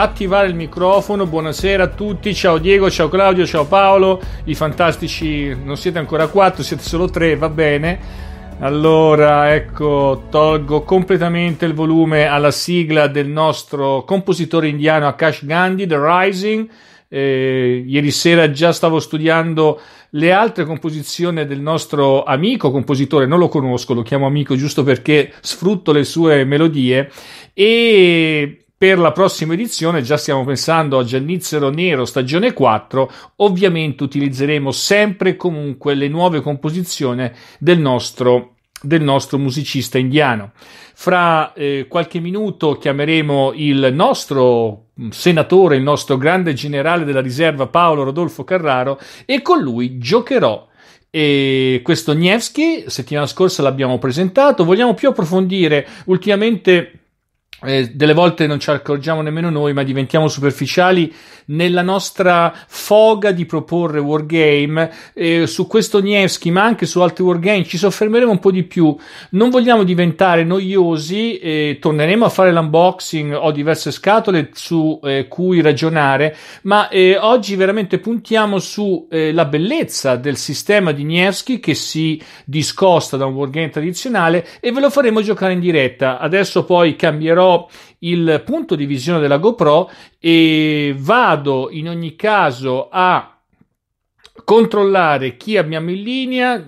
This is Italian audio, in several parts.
attivare il microfono. Buonasera a tutti. Ciao Diego, ciao Claudio, ciao Paolo. I fantastici non siete ancora quattro, siete solo tre, va bene. Allora, ecco, tolgo completamente il volume alla sigla del nostro compositore indiano Akash Gandhi, The Rising. Eh, ieri sera già stavo studiando le altre composizioni del nostro amico compositore, non lo conosco, lo chiamo amico giusto perché sfrutto le sue melodie e per la prossima edizione già stiamo pensando a Giannizzero Nero stagione 4, ovviamente utilizzeremo sempre e comunque le nuove composizioni del nostro, del nostro musicista indiano. Fra eh, qualche minuto chiameremo il nostro mm, senatore, il nostro grande generale della riserva Paolo Rodolfo Carraro e con lui giocherò e questo Nievski, settimana scorsa l'abbiamo presentato, vogliamo più approfondire ultimamente eh, delle volte non ci accorgiamo nemmeno noi, ma diventiamo superficiali nella nostra foga di proporre wargame. Eh, su questo Nievski, ma anche su altri wargame, ci soffermeremo un po' di più. Non vogliamo diventare noiosi, eh, torneremo a fare l'unboxing. Ho diverse scatole su eh, cui ragionare, ma eh, oggi veramente puntiamo sulla eh, bellezza del sistema di Nievski che si discosta da un wargame tradizionale e ve lo faremo giocare in diretta. Adesso poi cambierò il punto di visione della GoPro e vado in ogni caso a controllare chi abbiamo in linea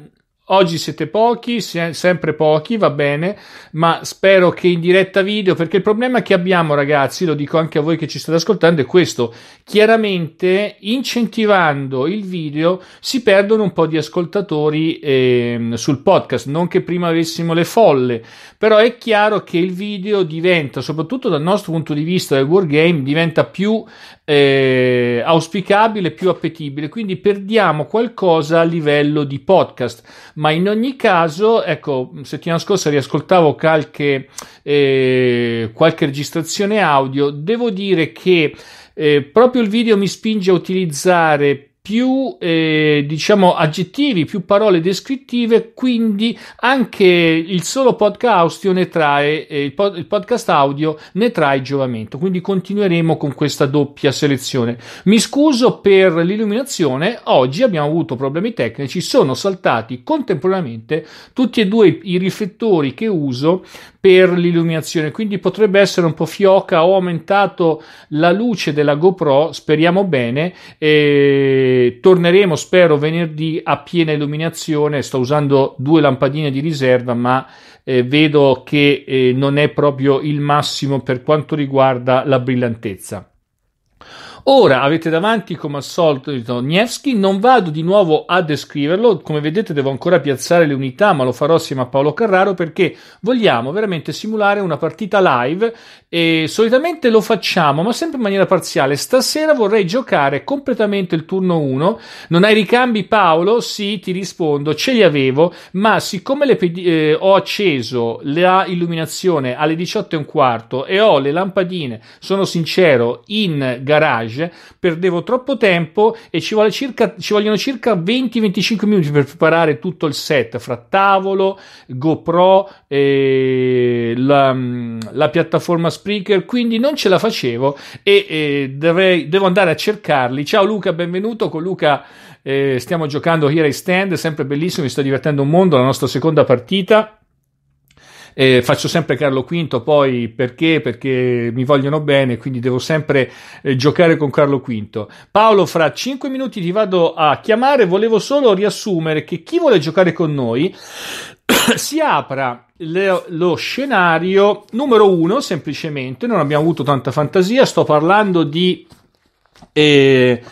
Oggi siete pochi, se- sempre pochi, va bene, ma spero che in diretta video, perché il problema che abbiamo ragazzi, lo dico anche a voi che ci state ascoltando, è questo. Chiaramente incentivando il video si perdono un po' di ascoltatori eh, sul podcast, non che prima avessimo le folle, però è chiaro che il video diventa, soprattutto dal nostro punto di vista del wargame, diventa più eh, auspicabile, più appetibile, quindi perdiamo qualcosa a livello di podcast, ma in ogni caso, ecco, settimana scorsa riascoltavo qualche, eh, qualche registrazione audio, devo dire che eh, proprio il video mi spinge a utilizzare più eh, diciamo aggettivi, più parole descrittive, quindi anche il solo podcast ne trae eh, il, pod- il, podcast audio ne trae giovamento. Quindi continueremo con questa doppia selezione. Mi scuso per l'illuminazione, oggi abbiamo avuto problemi tecnici, sono saltati contemporaneamente tutti e due i riflettori che uso per l'illuminazione, quindi potrebbe essere un po' fioca. Ho aumentato la luce della GoPro, speriamo bene. E torneremo, spero, venerdì a piena illuminazione. Sto usando due lampadine di riserva, ma eh, vedo che eh, non è proprio il massimo per quanto riguarda la brillantezza. Ora avete davanti come al solito Nevsky, non vado di nuovo a descriverlo, come vedete devo ancora piazzare le unità, ma lo farò assieme a Paolo Carraro perché vogliamo veramente simulare una partita live e solitamente lo facciamo, ma sempre in maniera parziale. Stasera vorrei giocare completamente il turno 1. Non hai ricambi Paolo? Sì, ti rispondo, ce li avevo, ma siccome le, eh, ho acceso la illuminazione alle 18 e un quarto e ho le lampadine, sono sincero, in garage legge, perdevo troppo tempo e ci, vuole circa, ci vogliono circa 20-25 minuti per preparare tutto il set fra tavolo, GoPro, e la, la, piattaforma Spreaker, quindi non ce la facevo e, e dovrei, devo andare a cercarli. Ciao Luca, benvenuto con Luca. Eh, stiamo giocando Here I Stand, sempre bellissimo, mi sto divertendo un mondo, la nostra seconda partita eh, faccio sempre Carlo V, poi perché? Perché mi vogliono bene, quindi devo sempre eh, giocare con Carlo V. Paolo, fra 5 minuti ti vado a chiamare, volevo solo riassumere che chi vuole giocare con noi si apra le, lo scenario numero uno, semplicemente, non abbiamo avuto tanta fantasia, sto parlando di... Eh,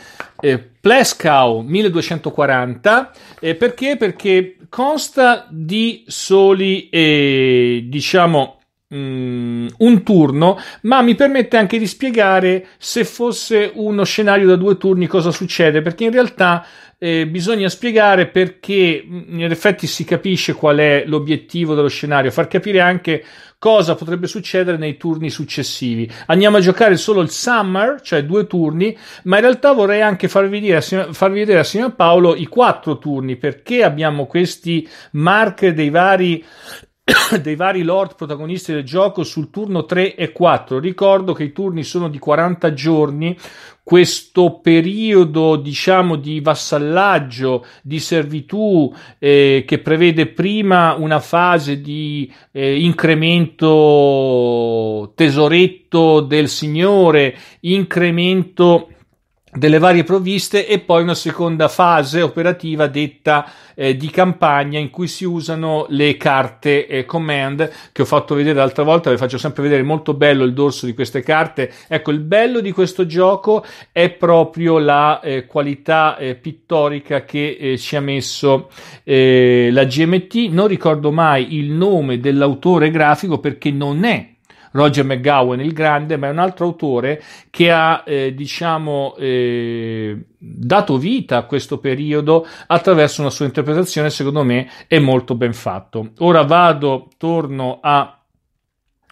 eh, Plescow 1240 eh, perché? Perché consta di soli, eh, diciamo, Mm, un turno, ma mi permette anche di spiegare se fosse uno scenario da due turni cosa succede, perché in realtà eh, bisogna spiegare perché mm, in effetti si capisce qual è l'obiettivo dello scenario, far capire anche cosa potrebbe succedere nei turni successivi. Andiamo a giocare solo il summer, cioè due turni, ma in realtà vorrei anche farvi, dire, farvi vedere assieme a Paolo i quattro turni, perché abbiamo questi marker dei vari dei vari lord protagonisti del gioco sul turno 3 e 4. Ricordo che i turni sono di 40 giorni. Questo periodo, diciamo, di vassallaggio, di servitù, eh, che prevede prima una fase di eh, incremento tesoretto del signore, incremento delle varie provviste e poi una seconda fase operativa detta eh, di campagna in cui si usano le carte eh, command che ho fatto vedere l'altra volta, vi faccio sempre vedere molto bello il dorso di queste carte. Ecco, il bello di questo gioco è proprio la eh, qualità eh, pittorica che eh, ci ha messo eh, la GMT. Non ricordo mai il nome dell'autore grafico perché non è Roger McGowan il Grande, ma è un altro autore che ha, eh, diciamo, eh, dato vita a questo periodo attraverso una sua interpretazione, secondo me, è molto ben fatto. Ora vado, torno a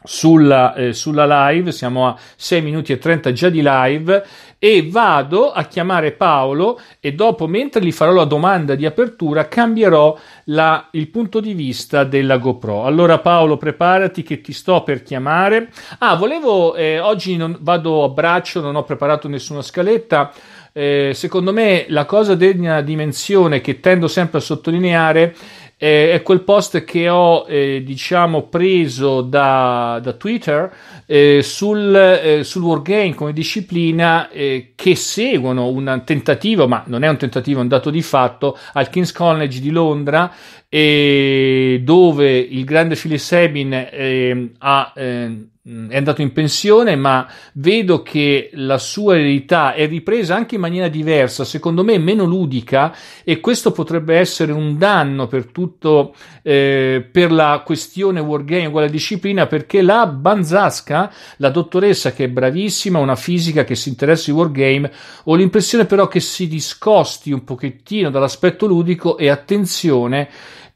sulla, eh, sulla live, siamo a 6 minuti e 30 già di live e vado a chiamare Paolo e dopo, mentre gli farò la domanda di apertura, cambierò la, il punto di vista della GoPro. Allora Paolo, preparati che ti sto per chiamare. Ah, volevo, eh, oggi non, vado a braccio, non ho preparato nessuna scaletta. Eh, secondo me la cosa degna di menzione che tendo sempre a sottolineare è eh, è quel post che ho eh, diciamo preso da, da Twitter eh, sul, eh, sul wargame come disciplina eh, che seguono un tentativo, ma non è un tentativo, è un dato di fatto, al King's College di Londra e dove il grande Philip Sebin eh, ha, eh, è andato in pensione, ma vedo che la sua eredità è ripresa anche in maniera diversa, secondo me meno ludica, e questo potrebbe essere un danno per tutto, eh, per la questione wargame uguale disciplina, perché la Banzasca, la dottoressa che è bravissima, una fisica che si interessa di wargame, ho l'impressione però che si discosti un pochettino dall'aspetto ludico e attenzione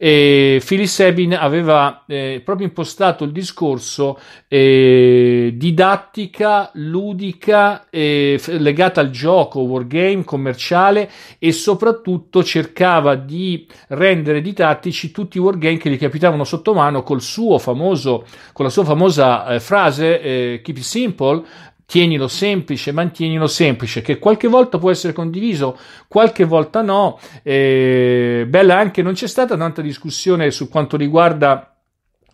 eh, Phyllis Sebin aveva eh, proprio impostato il discorso eh, didattica, ludica, eh, f- legata al gioco, wargame, commerciale e soprattutto cercava di rendere didattici tutti i wargame che gli capitavano sotto mano col suo famoso, con la sua famosa eh, frase eh, Keep it simple, tienilo semplice, mantienilo semplice, che qualche volta può essere condiviso, qualche volta no. Eh, bella anche, non c'è stata tanta discussione su quanto riguarda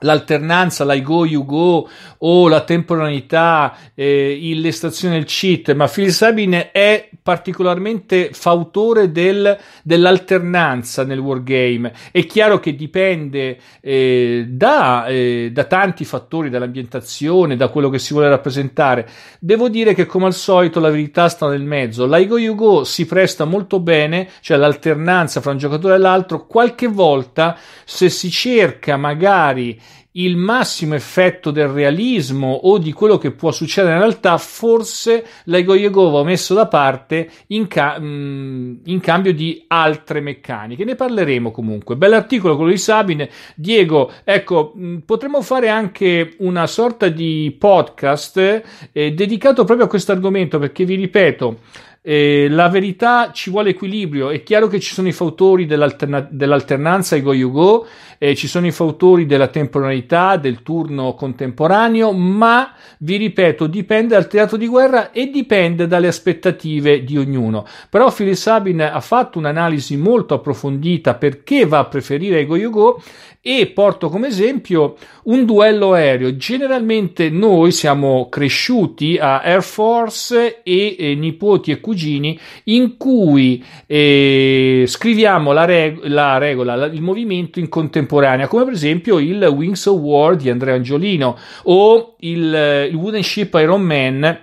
l'alternanza, l'I go, you go o la temporaneità, eh, l'estrazione, del cheat, ma Phil Sabine è particolarmente fautore del, dell'alternanza nel wargame. È chiaro che dipende eh, da, eh, da, tanti fattori, dall'ambientazione, da quello che si vuole rappresentare. Devo dire che come al solito la verità sta nel mezzo. L'I go, you go si presta molto bene, cioè l'alternanza fra un giocatore e l'altro, qualche volta se si cerca magari il massimo effetto del realismo o di quello che può succedere in realtà, forse l'Ego Yegovo ha messo da parte in, ca- mm, in, cambio di altre meccaniche. Ne parleremo comunque. Bell'articolo quello di Sabine. Diego, ecco, mm, potremmo fare anche una sorta di podcast eh, dedicato proprio a questo argomento perché vi ripeto, eh, la verità ci vuole equilibrio. È chiaro che ci sono i fautori dell'alterna- dell'alternanza e go-you-go, eh, ci sono i fautori della temporalità, del turno contemporaneo, ma vi ripeto, dipende dal teatro di guerra e dipende dalle aspettative di ognuno. Però Philip Sabin ha fatto un'analisi molto approfondita perché va a preferire i go-you-go e porto come esempio un duello aereo. Generalmente noi siamo cresciuti a Air Force e, e nipoti e cugini in cui eh, scriviamo la, reg- la regola, la, il movimento in contemporanea, come per esempio il Wings of War di Andrea Angiolino o il, il Wooden Ship Iron Man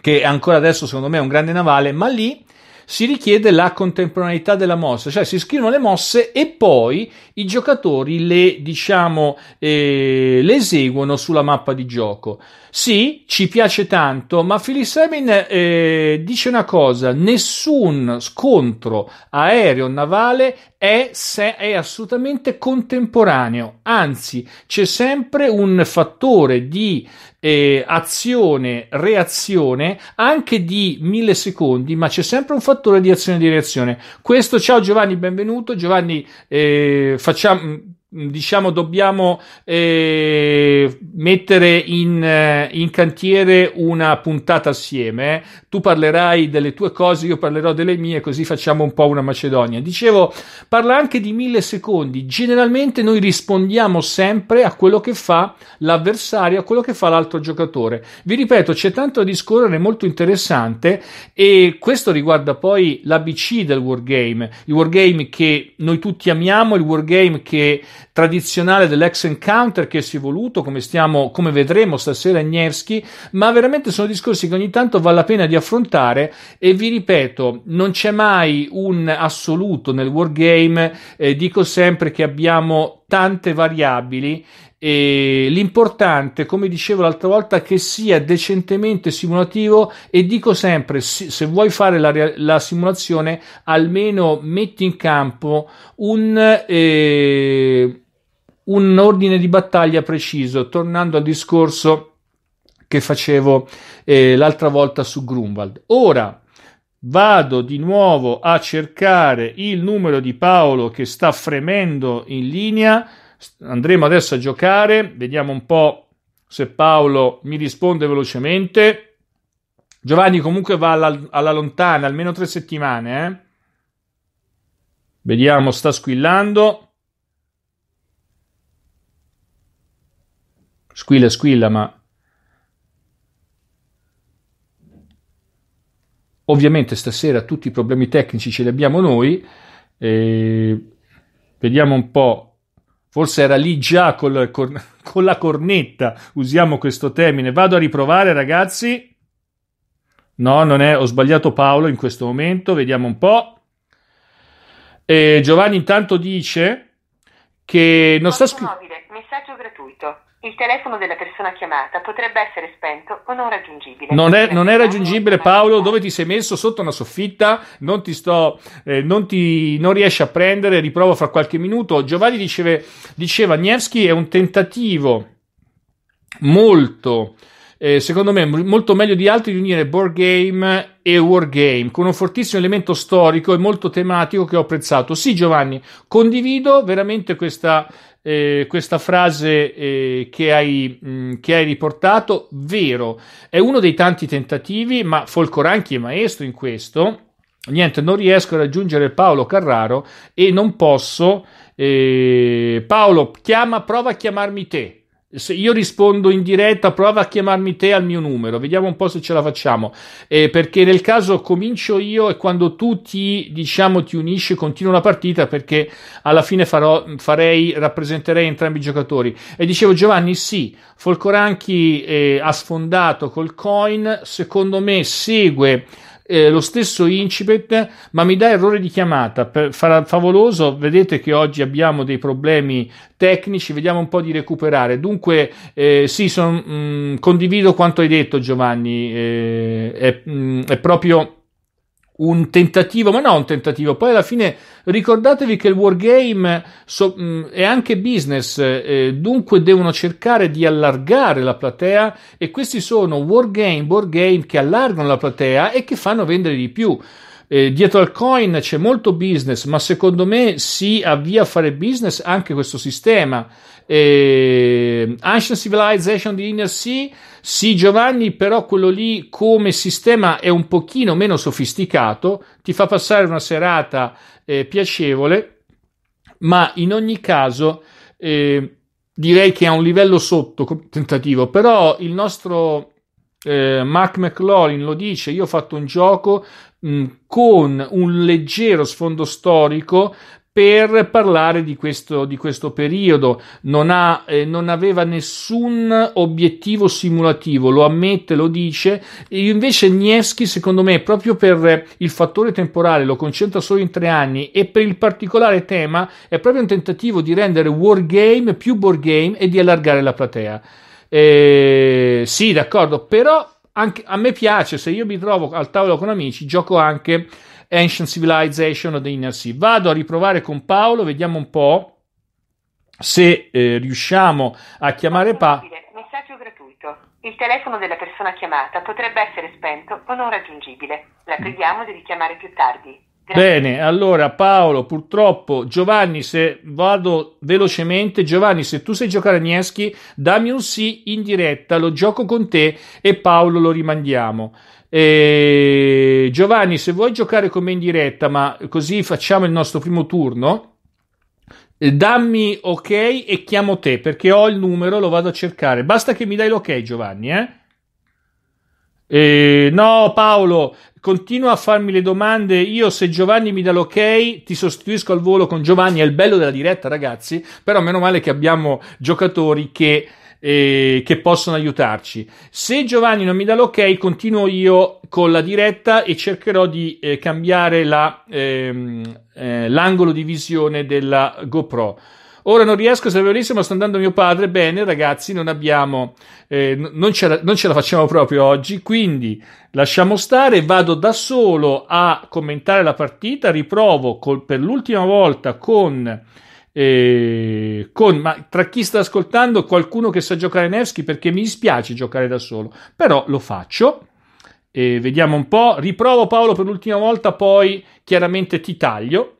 che ancora adesso secondo me è un grande navale, ma lì si richiede la contemporaneità della mossa, cioè si scrivono le mosse e poi i giocatori le, diciamo, eh, le eseguono sulla mappa di gioco. Sì, ci piace tanto, ma Philip Semin eh, dice una cosa, nessun scontro aereo-navale è, se, è assolutamente contemporaneo, anzi c'è sempre un fattore di eh, azione, reazione anche di millisecondi, ma c'è sempre un fattore di azione e di reazione. Questo, ciao Giovanni, benvenuto. Giovanni, eh, facciamo, Mm, diciamo dobbiamo eh, mettere in, eh, in, cantiere una puntata assieme. Tu parlerai delle tue cose, io parlerò delle mie, così facciamo un po' una Macedonia. Dicevo, parla anche di mille secondi. Generalmente noi rispondiamo sempre a quello che fa l'avversario, a quello che fa l'altro giocatore. Vi ripeto, c'è tanto da discorrere, molto interessante e questo riguarda poi l'ABC del wargame, il wargame che noi tutti amiamo, il wargame che tradizionale dell'ex encounter che si è voluto, come, stiamo, come vedremo stasera in Nevsky, ma veramente sono discorsi che ogni tanto vale la pena di affrontare e vi ripeto, non c'è mai un assoluto nel wargame, eh, dico sempre che abbiamo tante variabili e l'importante, come dicevo l'altra volta, che sia decentemente simulativo e dico sempre, se vuoi fare la, la simulazione, almeno metti in campo un, eh, un ordine di battaglia preciso, tornando al discorso che facevo eh, l'altra volta su Grunwald. Ora, vado di nuovo a cercare il numero di Paolo che sta fremendo in linea Andremo adesso a giocare, vediamo un po' se Paolo mi risponde velocemente. Giovanni comunque va alla, alla lontana, almeno tre settimane. Eh? Vediamo, sta squillando. Squilla, squilla, ma... Ovviamente stasera tutti i problemi tecnici ce li abbiamo noi. E... Vediamo un po' Forse era lì già col, con, con la cornetta, usiamo questo termine. Vado a riprovare, ragazzi. No, non è, ho sbagliato Paolo in questo momento, vediamo un po'. E eh, Giovanni intanto dice che non sta scritto il telefono della persona chiamata potrebbe essere spento o non raggiungibile. Non è, non è raggiungibile, Paolo. Dove ti sei messo? Sotto una soffitta? Non ti sto, eh, non, ti, non riesci a prendere. Riprovo fra qualche minuto. Giovanni diceve, diceva: Nevsky è un tentativo molto. Eh, secondo me molto meglio di altri di unire board game e war game con un fortissimo elemento storico e molto tematico che ho apprezzato. Sì, Giovanni, condivido veramente questa eh, questa frase eh, che, hai, mh, mm, che, hai, riportato, vero, è uno dei tanti tentativi, ma Folcoranchi è maestro in questo. Niente, non riesco a raggiungere Paolo Carraro e non posso. Eh, Paolo, chiama, prova a chiamarmi te. Se io rispondo in diretta, prova a chiamarmi te al mio numero, vediamo un po' se ce la facciamo. Eh, perché nel caso comincio io e quando tu ti, diciamo, ti unisci, continuo la partita perché alla fine farò, farei, rappresenterei entrambi i giocatori. E dicevo Giovanni, sì, Folcoranchi eh, ha sfondato col coin, secondo me segue eh, lo stesso incipit, ma mi dà errore di chiamata. farà favoloso, vedete che oggi abbiamo dei problemi tecnici, vediamo un po' di recuperare. Dunque, eh, sì, son, mh, mm, condivido quanto hai detto Giovanni, eh, è, mh, mm, è proprio un tentativo, ma no un tentativo, poi alla fine ricordatevi che il wargame so, mm, è anche business, eh, dunque devono cercare di allargare la platea e questi sono wargame, board che allargano la platea e che fanno vendere di più. Eh, dietro al coin c'è molto business, ma secondo me si avvia a fare business anche questo sistema eh, Ancient Civilization di Inner Sea. Sì, Giovanni, però quello lì come sistema è un pochino meno sofisticato, ti fa passare una serata eh, piacevole, ma in ogni caso eh, direi che ha un livello sotto tentativo, però il nostro eh, Mark McLaurin lo dice, io ho fatto un gioco con un leggero sfondo storico, per parlare di questo, di questo periodo. Non, ha, eh, non, aveva nessun obiettivo simulativo, lo ammette, lo dice. E invece Nievski, secondo me, proprio per eh, il fattore temporale, lo concentra solo in tre anni e per il particolare tema, è proprio un tentativo di rendere wargame più board game e di allargare la platea. Eh, sì, d'accordo, però anche, a me piace, se io mi trovo al tavolo con amici, gioco anche Ancient Civilization o The Inner Sea. Vado a riprovare con Paolo, vediamo un po' se eh, riusciamo a chiamare Paolo. Messaggio gratuito. Il telefono della persona chiamata potrebbe essere spento o non raggiungibile. La preghiamo di richiamare più tardi. Grazie. Bene, allora Paolo, purtroppo Giovanni, se vado velocemente, Giovanni, se tu sai giocare a Nieschi, dammi un sì in diretta, lo gioco con te e Paolo lo rimandiamo. E ehm, Giovanni, se vuoi giocare con me in diretta, ma così facciamo il nostro primo turno, eh, dammi ok e chiamo te perché ho il numero, lo vado a cercare. Basta che mi dai l'ok, Giovanni, eh? Eh, no, Paolo, continua a farmi le domande. Io, se Giovanni mi dà l'ok, ti sostituisco al volo con Giovanni. È il bello della diretta, ragazzi. Però, meno male che abbiamo giocatori che eh, che possono aiutarci. Se Giovanni non mi dà l'ok, continuo io con la diretta e cercherò di eh, cambiare la, ehm, eh, l'angolo di visione della GoPro. Ora non riesco a verissimo, benissimo, sta andando mio padre. Bene, ragazzi, non abbiamo, eh, non, ce la, non, ce la, facciamo proprio oggi. Quindi lasciamo stare, vado da solo a commentare la partita. Riprovo col, per l'ultima volta con eh, con, ma tra chi sta ascoltando qualcuno che sa giocare Nevsky perché mi dispiace giocare da solo, però lo faccio. Eh, vediamo un po', riprovo Paolo per l'ultima volta, poi chiaramente ti taglio.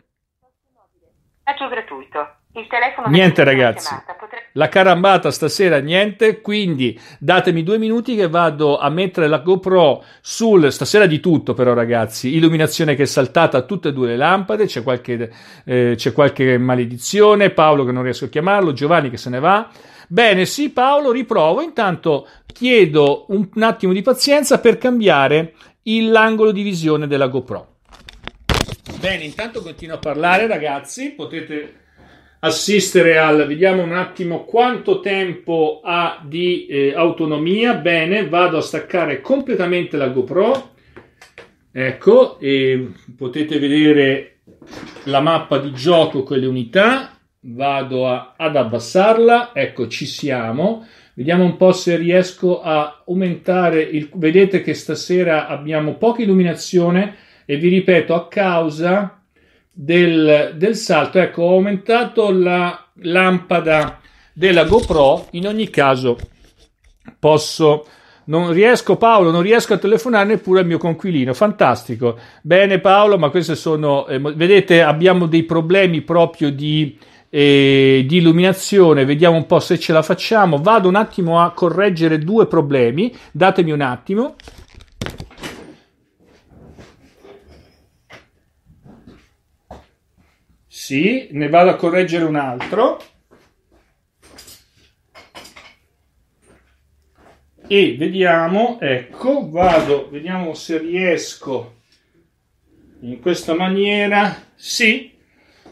Faccio gratuito. Il telefono niente ragazzi, Potre... la carambata stasera niente, quindi datemi due minuti che vado a mettere la GoPro sul, stasera di tutto però ragazzi, illuminazione che è saltata a tutte e due le lampade, c'è qualche, eh, c'è qualche maledizione, Paolo che non riesco a chiamarlo, Giovanni che se ne va. Bene, sì Paolo, riprovo, intanto chiedo un, un attimo di pazienza per cambiare il, l'angolo di visione della GoPro. Bene, intanto continuo a parlare ragazzi, potete assistere al vediamo un attimo quanto tempo ha di eh, autonomia bene vado a staccare completamente la GoPro ecco e potete vedere la mappa di gioco con le unità vado a, ad abbassarla ecco ci siamo vediamo un po' se riesco a aumentare il vedete che stasera abbiamo poca illuminazione e vi ripeto a causa del, del salto. Ecco, ho aumentato la lampada della GoPro. In ogni caso, posso. Non riesco, Paolo, non riesco a telefonare neppure al mio conquilino. Fantastico. Bene, Paolo, ma queste sono. Eh, vedete, abbiamo dei problemi proprio di, eh, di, illuminazione. Vediamo un po' se ce la facciamo. Vado un attimo a correggere due problemi. Datemi un attimo. Sì, ne vado a correggere un altro. E vediamo, ecco, vado, vediamo se riesco in questa maniera. Sì,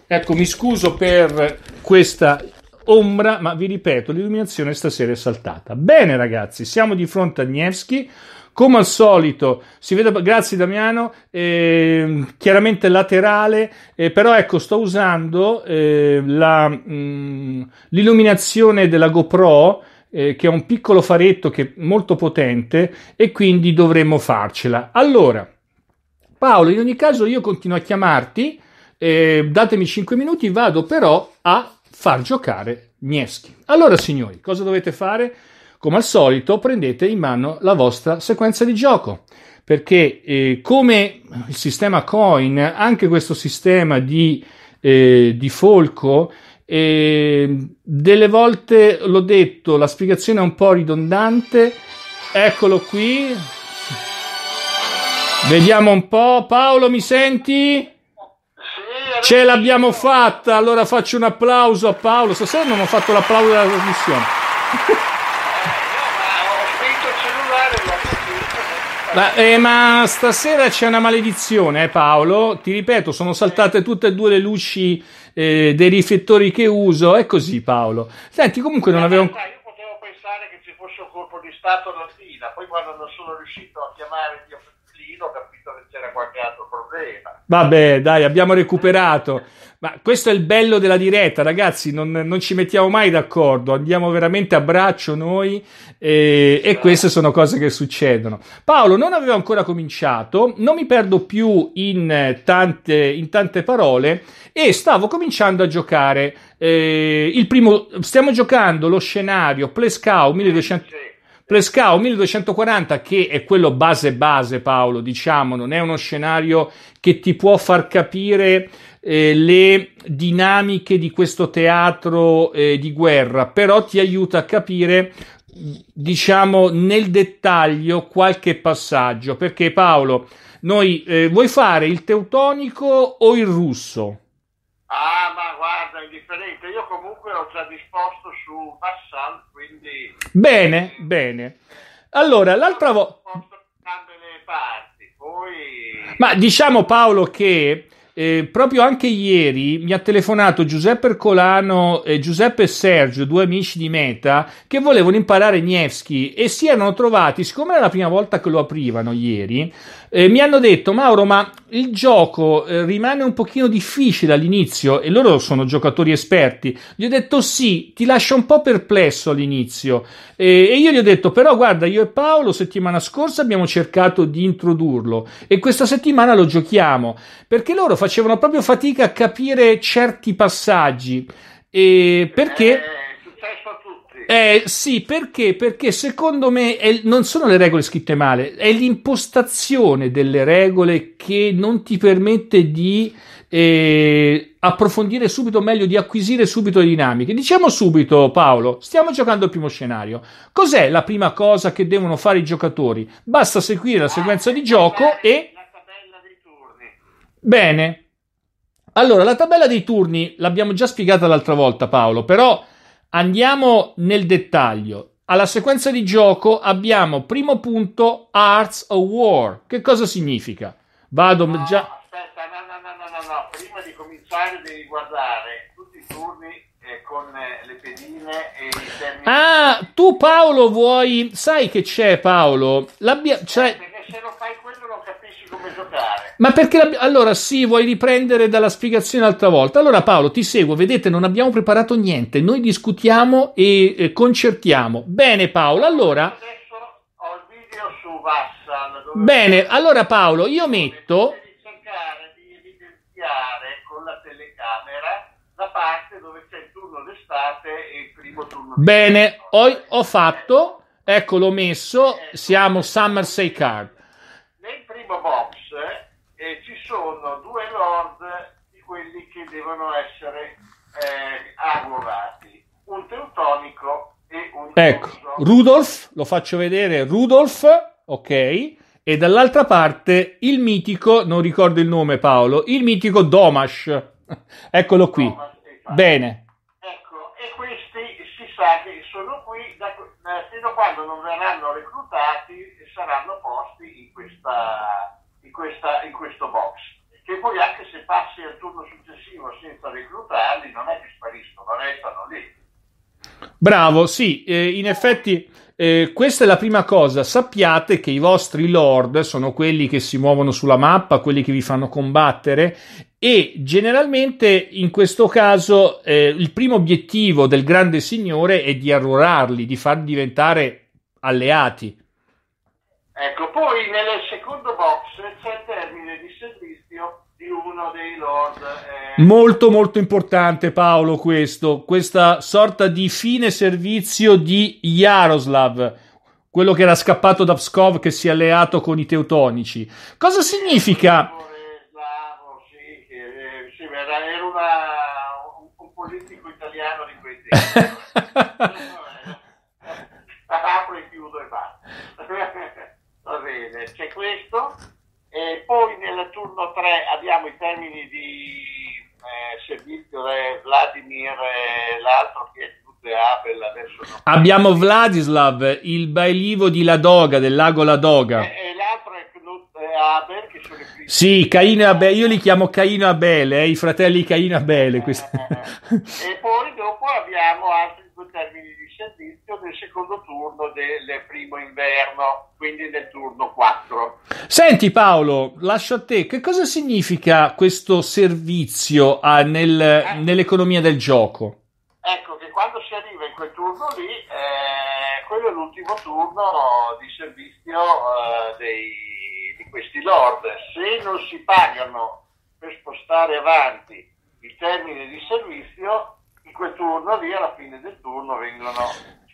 ecco, mi scuso per questa ombra, ma vi ripeto, l'illuminazione stasera è saltata. Bene ragazzi, siamo di fronte a Nevsky come al solito si vede grazie Damiano eh, chiaramente laterale eh, però ecco sto usando eh, la, mh, mm, l'illuminazione della GoPro eh, che è un piccolo faretto che è molto potente e quindi dovremmo farcela allora Paolo in ogni caso io continuo a chiamarti eh, datemi 5 minuti vado però a far giocare Gneschi allora signori cosa dovete fare? Come al solito prendete in mano la vostra sequenza di gioco perché eh, come il sistema coin, anche questo sistema di, eh, di folco, eh, delle volte l'ho detto, la spiegazione è un po' ridondante, eccolo qui, vediamo un po', Paolo mi senti? Ce l'abbiamo fatta, allora faccio un applauso a Paolo, stasera non ho fatto l'applauso della trasmissione. Ma, eh, ma, stasera c'è una maledizione, eh, Paolo. Ti ripeto, sono saltate tutte e due le luci eh, dei riflettori che uso. È così, Paolo. Senti, comunque non eh, avevo. Realtà, io potevo pensare che ci fosse un colpo di stato alla fila, poi quando non sono riuscito a chiamare il mio Fellino ho capito che c'era qualche altro problema. Vabbè, dai, abbiamo recuperato. Ma questo è il bello della diretta, ragazzi, non, non ci mettiamo mai d'accordo, andiamo veramente a braccio noi e, e, queste sono cose che succedono. Paolo, non avevo ancora cominciato, non mi perdo più in tante, in tante parole e stavo cominciando a giocare. Eh, primo, stiamo giocando lo scenario Plescau 1200. Plescao 1240 che è quello base base Paolo, diciamo, non è uno scenario che ti può far capire eh, le dinamiche di questo teatro eh, di guerra, però ti aiuta a capire diciamo nel dettaglio qualche passaggio perché Paolo noi eh, vuoi fare il teutonico o il russo Ah, ma guarda, è differente. Io comunque ho già disposto su Vassal, quindi... Bene, bene. Allora, l'altra volta... le Poi... Ma diciamo Paolo che... Eh, proprio anche ieri mi ha telefonato Giuseppe Ercolano eh, e Giuseppe Sergio, due amici di Meta, che volevano imparare Nevsky e si erano trovati, siccome era la prima volta che lo aprivano ieri, eh, mi hanno detto, Mauro, ma il gioco eh, rimane un pochino difficile all'inizio e loro sono giocatori esperti. Gli ho detto sì, ti lascia un po' perplesso all'inizio. Eh, e io gli ho detto, però guarda, io e Paolo settimana scorsa abbiamo cercato di introdurlo e questa settimana lo giochiamo, perché loro facevano proprio fatica a capire certi passaggi. perché... Eh, sì, perché? Perché secondo me è, non sono le regole scritte male, è l'impostazione delle regole che non ti permette di eh, approfondire subito, meglio di acquisire subito le dinamiche. Diciamo subito, Paolo, stiamo giocando al primo scenario. Cos'è la prima cosa che devono fare i giocatori? Basta seguire la sequenza di gioco eh, e... La tabella dei turni. Bene. Allora, la tabella dei turni l'abbiamo già spiegata l'altra volta, Paolo, però Andiamo nel dettaglio. Alla sequenza di gioco abbiamo primo punto Arts of War. Che cosa significa? Vado no, ah, già. Aspetta, no, no, no, no, no, prima di cominciare devi guardare tutti i turni eh, con eh, le pedine e i termini. Ah, tu Paolo vuoi. Sai che c'è Paolo? L'abbia... Eh, c'è... Cioè- perché se lo fai quello non capisci come giocare. Ma perché la... allora sì, vuoi riprendere dalla spiegazione l'altra volta? Allora Paolo, ti seguo, vedete, non abbiamo preparato niente, noi discutiamo e eh, concertiamo. Bene Paolo, allora... Adesso ho il video su Vassal. Bene, allora Paolo, io metto... cercare di evidenziare con la telecamera la parte dove c'è il turno d'estate e il primo turno Bene, ho, ho fatto, ecco l'ho messo, ecco. siamo Summer Say Card. Nel primo box eh, ci sono due lord di quelli che devono essere eh, arruolati, un teutonico e un Ecco, russo. Rudolf, lo faccio vedere, Rudolf, ok, e dall'altra parte il mitico, non ricordo il nome Paolo, il mitico Domash, eccolo qui, Domash, esatto. bene. Ecco, e questi si sa che sono qui da, eh, fino a quando non verranno reclutati saranno posti in questa questa, in questo box, che poi anche se passi al turno successivo senza reclutarli, non è che spariscono, restano lì. Bravo, sì, eh, in effetti eh, questa è la prima cosa. Sappiate che i vostri lord sono quelli che si muovono sulla mappa, quelli che vi fanno combattere e generalmente in questo caso eh, il primo obiettivo del grande signore è di arruolarli, di far diventare alleati. Ecco, poi nel secondo box c'è il termine di servizio di uno dei Lord. Eh... Molto molto importante Paolo questo, questa sorta di fine servizio di Jaroslav, quello che era scappato da Pskov che si è alleato con i teutonici. Cosa significa? Eh, Slavo, sì, che, eh, sì, era, era una, un, un politico italiano di quei tempi. eh, c'è questo, e poi nel turno 3 abbiamo i termini di eh, servizio eh, Vladimir e l'altro che è tutto Abel adesso Abbiamo Vladislav, il bailivo di Ladoga, del lago Ladoga. E, e l'altro è Knut eh, Abel, che sono i figli. Sì, Caino e Abel, io li chiamo Caino e Abele, eh, i fratelli Caino e Abele. Eh, eh, eh. e d'inverno, quindi del turno 4. Senti Paolo, lascio a te, che cosa significa questo servizio a, ah, nel, eh, nell'economia del gioco? Ecco che quando si arriva in quel turno lì, eh, quello è l'ultimo turno di servizio eh, dei, di questi lord. Se non si pagano per spostare avanti il termine di servizio, in quel turno lì alla fine del turno vengono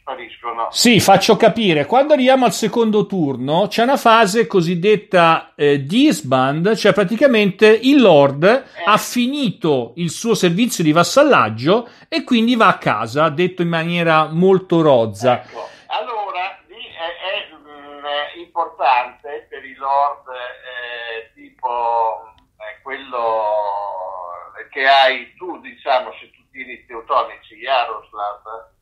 spariscono. Sì, faccio capire. Quando arriviamo al secondo turno c'è una fase cosiddetta eh, disband, cioè praticamente il lord eh. ha finito il suo servizio di vassallaggio e quindi va a casa, detto in maniera molto rozza. Ecco. Allora lì è, è mh, mm, importante per i lord eh, tipo mm, quello che hai tu, diciamo, se tu tieni teutonici, Jaroslav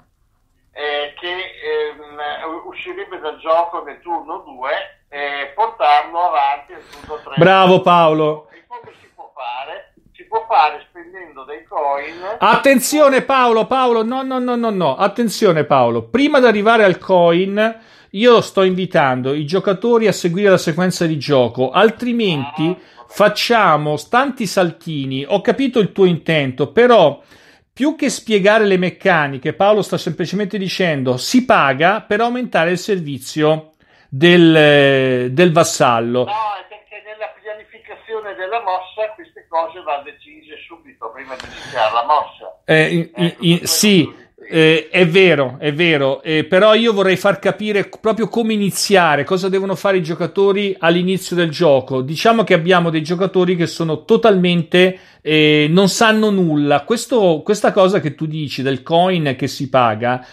eh, che ehm, uscirebbe dal gioco nel turno 2 eh, portarlo avanti al turno 3. Bravo Paolo! E come si può fare? Si può fare spendendo dei coin. Attenzione Paolo, Paolo, no, no, no, no, no, attenzione Paolo, prima di arrivare al coin io sto invitando i giocatori a seguire la sequenza di gioco, altrimenti ah, facciamo tanti saltini. Ho capito il tuo intento, però più che spiegare le meccaniche, Paolo sta semplicemente dicendo si paga per aumentare il servizio del, eh, del vassallo. No, perché nella pianificazione della mossa queste cose vanno decise subito prima di iniziare la mossa. Eh, in, in, ecco, in, sì. Eh, è vero, è vero, eh, però io vorrei far capire proprio come iniziare, cosa devono fare i giocatori all'inizio del gioco. Diciamo che abbiamo dei giocatori che sono totalmente eh, non sanno nulla. Questo, questa cosa che tu dici del coin che si paga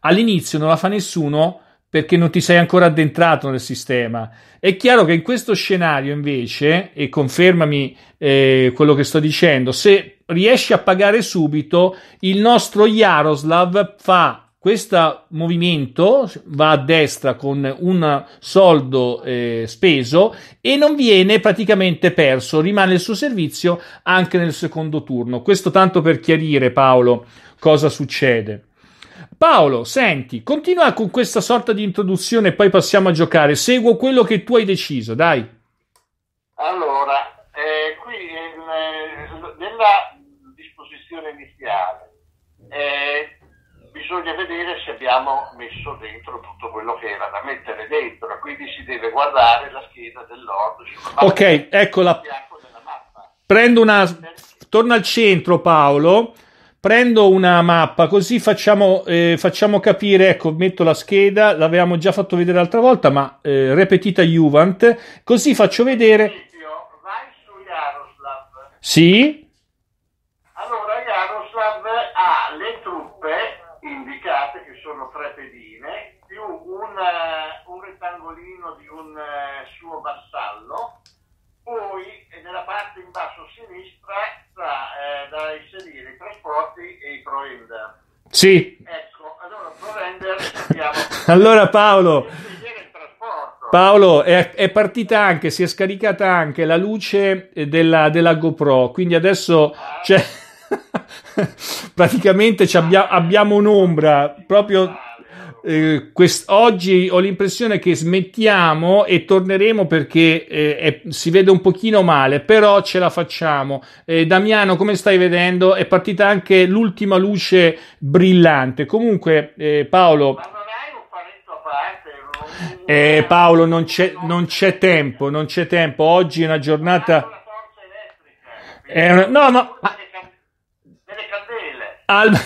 all'inizio non la fa nessuno perché non ti sei ancora addentrato nel sistema. È chiaro che in questo scenario, invece, e confermami eh, quello che sto dicendo, se riesce a pagare subito, il nostro Jaroslav fa questo movimento va a destra con un soldo eh, speso e non viene praticamente perso, rimane il suo servizio anche nel secondo turno. Questo tanto per chiarire Paolo cosa succede. Paolo, senti, continua con questa sorta di introduzione e poi passiamo a giocare. Seguo quello che tu hai deciso, dai. Allora eh, bisogna vedere se abbiamo messo dentro tutto quello che era da mettere dentro, quindi si deve guardare la scheda dell'ord. Ok, eccola. Prendo una... Torna al centro Paolo, prendo una mappa così facciamo, eh, facciamo capire, ecco metto la scheda, l'avevamo già fatto vedere l'altra volta, ma eh, repetita Juvent, così faccio vedere... Esempio, vai su Jaroslav. Sì. un eh, suo vassallo, poi eh, nella parte in basso a sinistra tra eh, da inserire i trasporti e i provender. Sì. Ecco, allora provender sappiamo... allora Paolo... Paolo, è, è, partita anche, si è scaricata anche la luce eh, della, della GoPro, quindi adesso ah. c'è... praticamente abbiamo un'ombra proprio eh, quest- oggi ho l'impressione che smettiamo e torneremo perché eh, è, si vede un pochino male, però ce la facciamo. Eh, Damiano, come stai vedendo? È partita anche l'ultima luce brillante. Comunque, eh, Paolo. Eh, Paolo, non c'è, non c'è tempo, non c'è tempo. Oggi è una giornata. È una... No, no. Delle candele.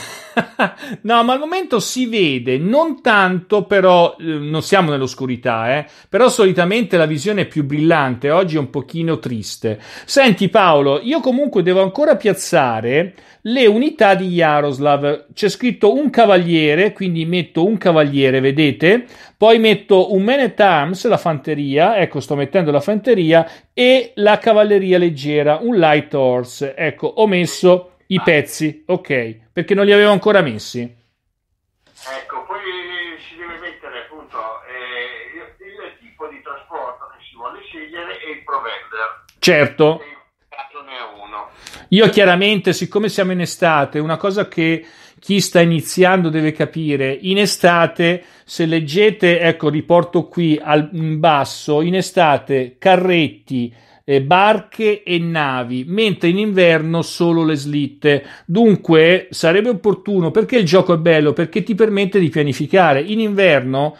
no, ma al momento si vede, non tanto però, eh, non siamo nell'oscurità, eh? però solitamente la visione è più brillante, oggi è un pochino triste. Senti Paolo, io comunque devo ancora piazzare le unità di Jaroslav. C'è scritto un cavaliere, quindi metto un cavaliere, vedete? Poi metto un man at arms, la fanteria, ecco sto mettendo la fanteria, e la cavalleria leggera, un light horse. Ecco, ho messo i ah. pezzi, ok, perché non li avevo ancora messi. Ecco, poi si deve mettere appunto eh, il, il, tipo di trasporto che si vuole scegliere e il provender. Certo. Io chiaramente, siccome siamo in estate, una cosa che chi sta iniziando deve capire, in estate, se leggete, ecco, riporto qui al, in basso, in estate carretti, eh, barche e navi, mentre in inverno solo le slitte. Dunque sarebbe opportuno, perché il gioco è bello, perché ti permette di pianificare. In inverno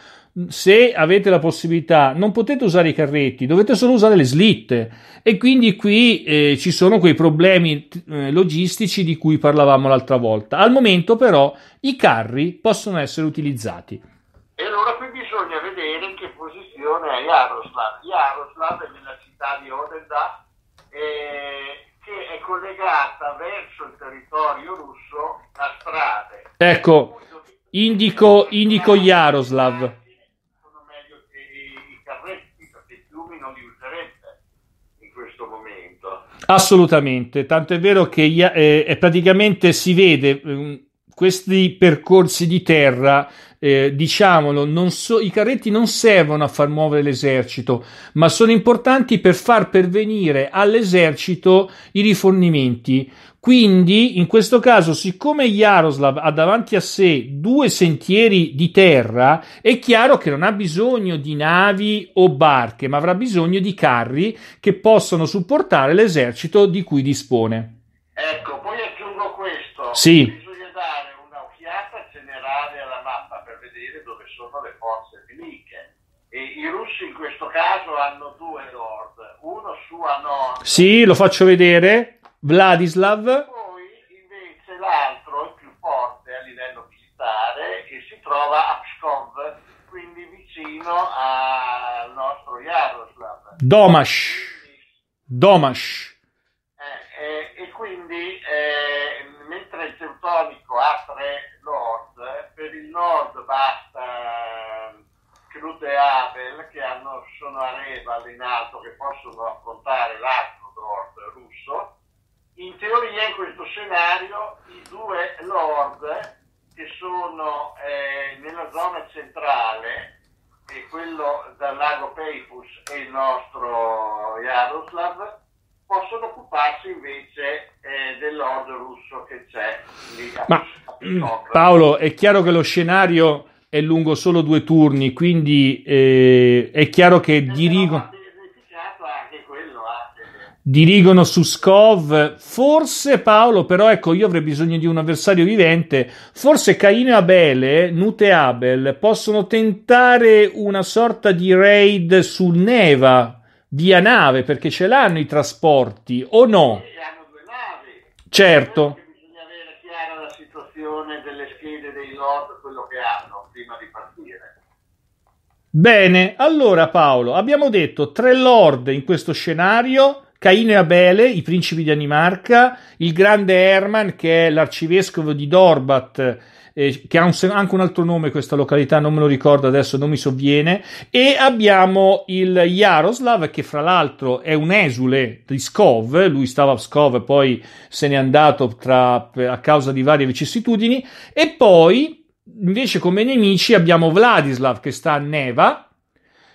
se avete la possibilità, non potete usare i carretti, dovete solo usare le slitte e quindi qui eh, ci sono quei problemi eh, logistici di cui parlavamo l'altra volta. Al momento però i carri possono essere utilizzati. E allora qui bisogna vedere in che posizione è Jaroslav. Jaroslav è di Odessa, eh, che è collegata verso il territorio russo da strade. Ecco, indico, indico Jaroslav. Assolutamente, tanto è vero che eh, praticamente si vede mm, questi percorsi di terra eh, diciamolo, so, i carretti non servono a far muovere l'esercito, ma sono importanti per far pervenire all'esercito i rifornimenti. Quindi, in questo caso, siccome Jaroslav ha davanti a sé due sentieri di terra, è chiaro che non ha bisogno di navi o barche, ma avrà bisogno di carri che possano supportare l'esercito di cui dispone. Ecco, poi aggiungo questo. Sì. i russi in questo caso hanno due lord, uno sua a nord. Sì, lo faccio vedere, Vladislav. Poi invece l'altro è più forte a livello militare e si trova a Pskov, quindi vicino al nostro Jaroslav. Domash. Domash. Eh, eh, e quindi eh, mentre il teutonico ha tre lord, per il nord basta e Abel, che hanno, sono a Reval in alto, che possono affrontare l'altro l'Astrodord russo, in teoria in questo scenario i due Lord che sono eh, nella zona centrale, e quello dal lago Peipus e il nostro Jaroslav, possono occuparsi invece eh, dell'ordo russo che c'è lì a, Ma, mm, Paolo, è chiaro che lo scenario è lungo solo due turni, quindi eh, è chiaro che dirigono dirigono su Skov. Forse Paolo, però ecco, io avrei bisogno di un avversario vivente. Forse Caino e Abele, eh, Nute e Abel, possono tentare una sorta di raid su Neva via nave, perché ce l'hanno i trasporti, o no? Hanno due navi. Certo. Bisogna avere chiara la situazione delle schede dei lord, quello che hanno. Bene, allora Paolo, abbiamo detto tre lord in questo scenario, Caino e Abele, i principi di Danimarca, il grande Herman che è l'arcivescovo di Dorbat, eh, che ha un, anche un altro nome questa località, non me lo ricordo adesso, non mi sovviene, e abbiamo il Jaroslav che fra l'altro è un esule di Skov, lui stava a Skov e poi se n'è andato tra, a causa di varie vicissitudini, e poi Invece come nemici abbiamo Vladislav che sta a Neva,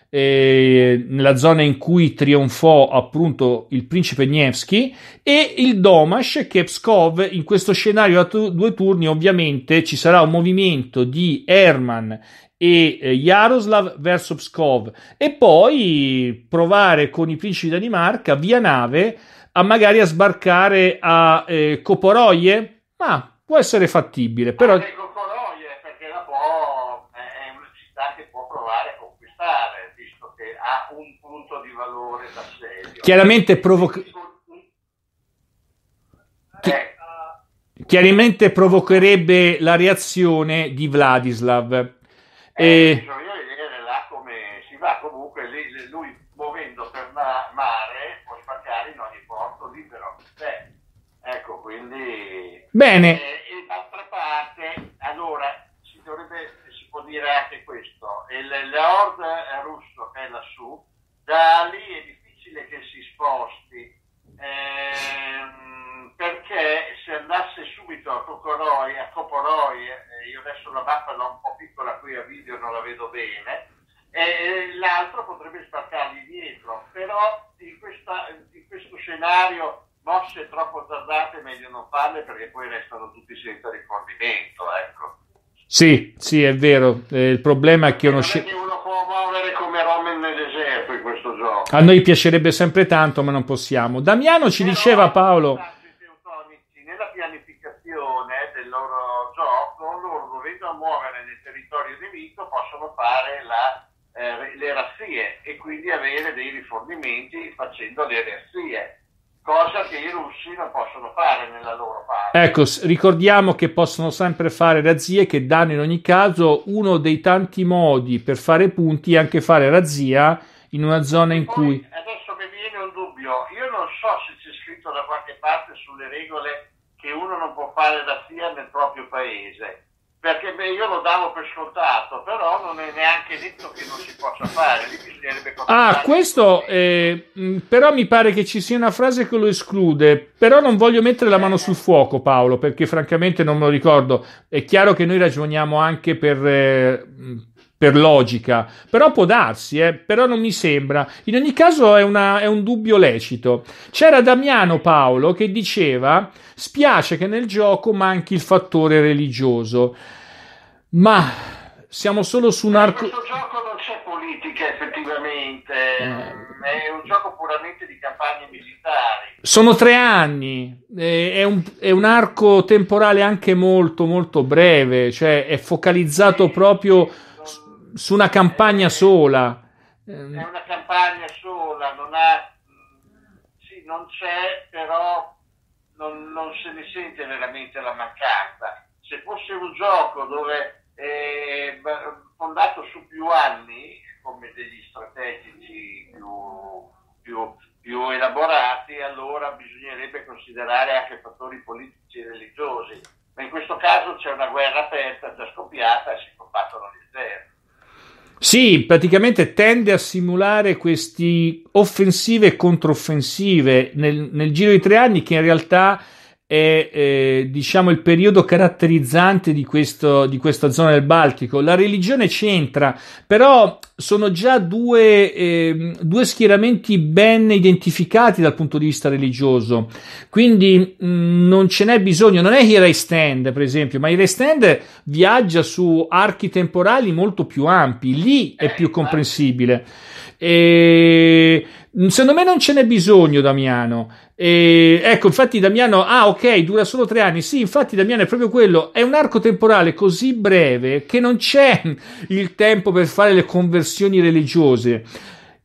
eh, nella zona in cui trionfò appunto il principe Nevsky e il Domash che Pskov in questo scenario a tu- due turni ovviamente ci sarà un movimento di Herman e eh, Jaroslav verso Pskov e poi provare con i principi di Danimarca via nave a magari a sbarcare a eh, Coporoie ma può essere fattibile però ah, ecco Chiaramente provoca... Eh. Chiaramente provocherebbe la reazione di Vladislav. Eh, e... Eh, bisogna vedere là come si va. Comunque lì, lui muovendo per la mare può spaccare in ogni porto libero. Beh, ecco, quindi... Bene. azzardate è meglio non farle perché poi restano tutti senza rifornimento, ecco. Sì, sì, è vero. Eh, il problema è che uno, sci... uno può muovere come Roman nel deserto in questo gioco. A noi piacerebbe sempre tanto, ma non possiamo. Damiano ci Però diceva Paolo. Nella pianificazione del loro gioco, loro dovendo muovere nel territorio nemico, possono fare la eh, le razzie e quindi avere dei rifornimenti facendo le razzie cosa che i russi non possono fare nella loro parte. Ecco, ricordiamo che possono sempre fare razzie che danno in ogni caso uno dei tanti modi per fare punti e anche fare razzia in una zona in Poi, cui... Adesso mi viene un dubbio, io non so se c'è scritto da qualche parte sulle regole che uno non può fare razzia nel proprio paese perché beh, io lo davo per scontato, però non è neanche detto che non si possa fare. ah, questo eh, mm, però mi pare che ci sia una frase che lo esclude, però non voglio mettere la mano sul fuoco Paolo, perché francamente non me lo ricordo. È chiaro che noi ragioniamo anche per, eh, mm, per logica, però può darsi, eh? però non mi sembra. In ogni caso è, una, è, un dubbio lecito. C'era Damiano Paolo che diceva spiace che nel gioco manchi il fattore religioso, ma siamo solo su un arco... In questo gioco non c'è politica effettivamente, eh. è un gioco puramente di campagne militari. Sono tre anni, eh, è un, è un arco temporale anche molto molto breve, cioè è focalizzato sì. proprio su una campagna eh, sola. È ehm, una campagna sola, non, ha, sì, non c'è, però non, non, se ne sente veramente la mancanza. Se fosse un gioco dove eh, fondato su più anni, come degli strategici più, più, più elaborati, allora bisognerebbe considerare anche fattori politici e religiosi. Ma in questo caso c'è una guerra aperta già scoppiata e si combattono gli esterni. Sì, praticamente tende a simulare queste offensive e controffensive nel, nel giro di tre anni che in realtà è eh, diciamo il periodo caratterizzante di, questo, di questa zona del Baltico. La religione c'entra, però sono già due, eh, due schieramenti ben identificati dal punto di vista religioso, quindi mh, mm, non ce n'è bisogno. Non è Hira Stand, per esempio, ma Hira Stand viaggia su archi temporali molto più ampi, lì è più eh, comprensibile. E, mm, secondo me non ce n'è bisogno, Damiano. E, ecco, infatti Damiano, ah ok, dura solo tre anni. Sì, infatti Damiano è proprio quello, è un arco temporale così breve che non c'è il tempo per fare le conversioni religiose.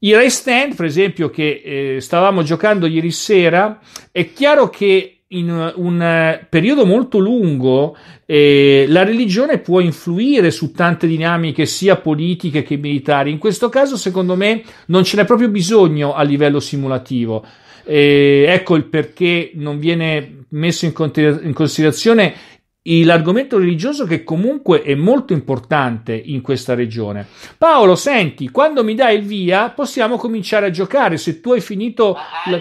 I Ray stand, per esempio, che eh, stavamo giocando ieri sera, è chiaro che in un eh, periodo molto lungo eh, la religione può influire su tante dinamiche sia politiche che militari. In questo caso, secondo me, non ce n'è proprio bisogno a livello simulativo. Eh, ecco il perché non viene messo in, conti- in considerazione l'argomento religioso che comunque è molto importante in questa regione. Paolo, senti, quando mi dai il via possiamo cominciare a giocare. Se tu hai finito... La...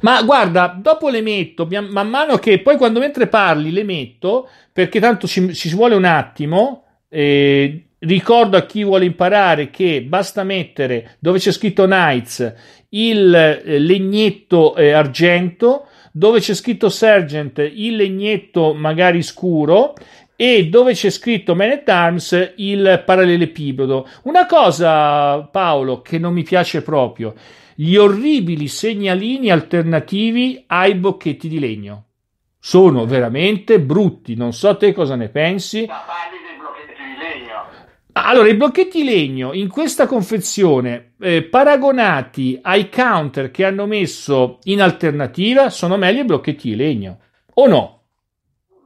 Ma guarda, dopo le metto, man mano che poi quando mentre parli le metto, perché tanto ci, ci vuole un attimo, eh, Ricordo a chi vuole imparare che basta mettere dove c'è scritto Knights il eh, legnetto eh, argento, dove c'è scritto Sergeant il legnetto magari scuro e dove c'è scritto Man at Arms il parallelepipedo. Una cosa, Paolo, che non mi piace proprio, gli orribili segnalini alternativi ai bocchetti di legno. Sono veramente brutti, non so te cosa ne pensi. Ma parli Ah, allora, i blocchetti legno in questa confezione, eh, paragonati ai counter che hanno messo in alternativa, sono meglio i blocchetti di legno, o no?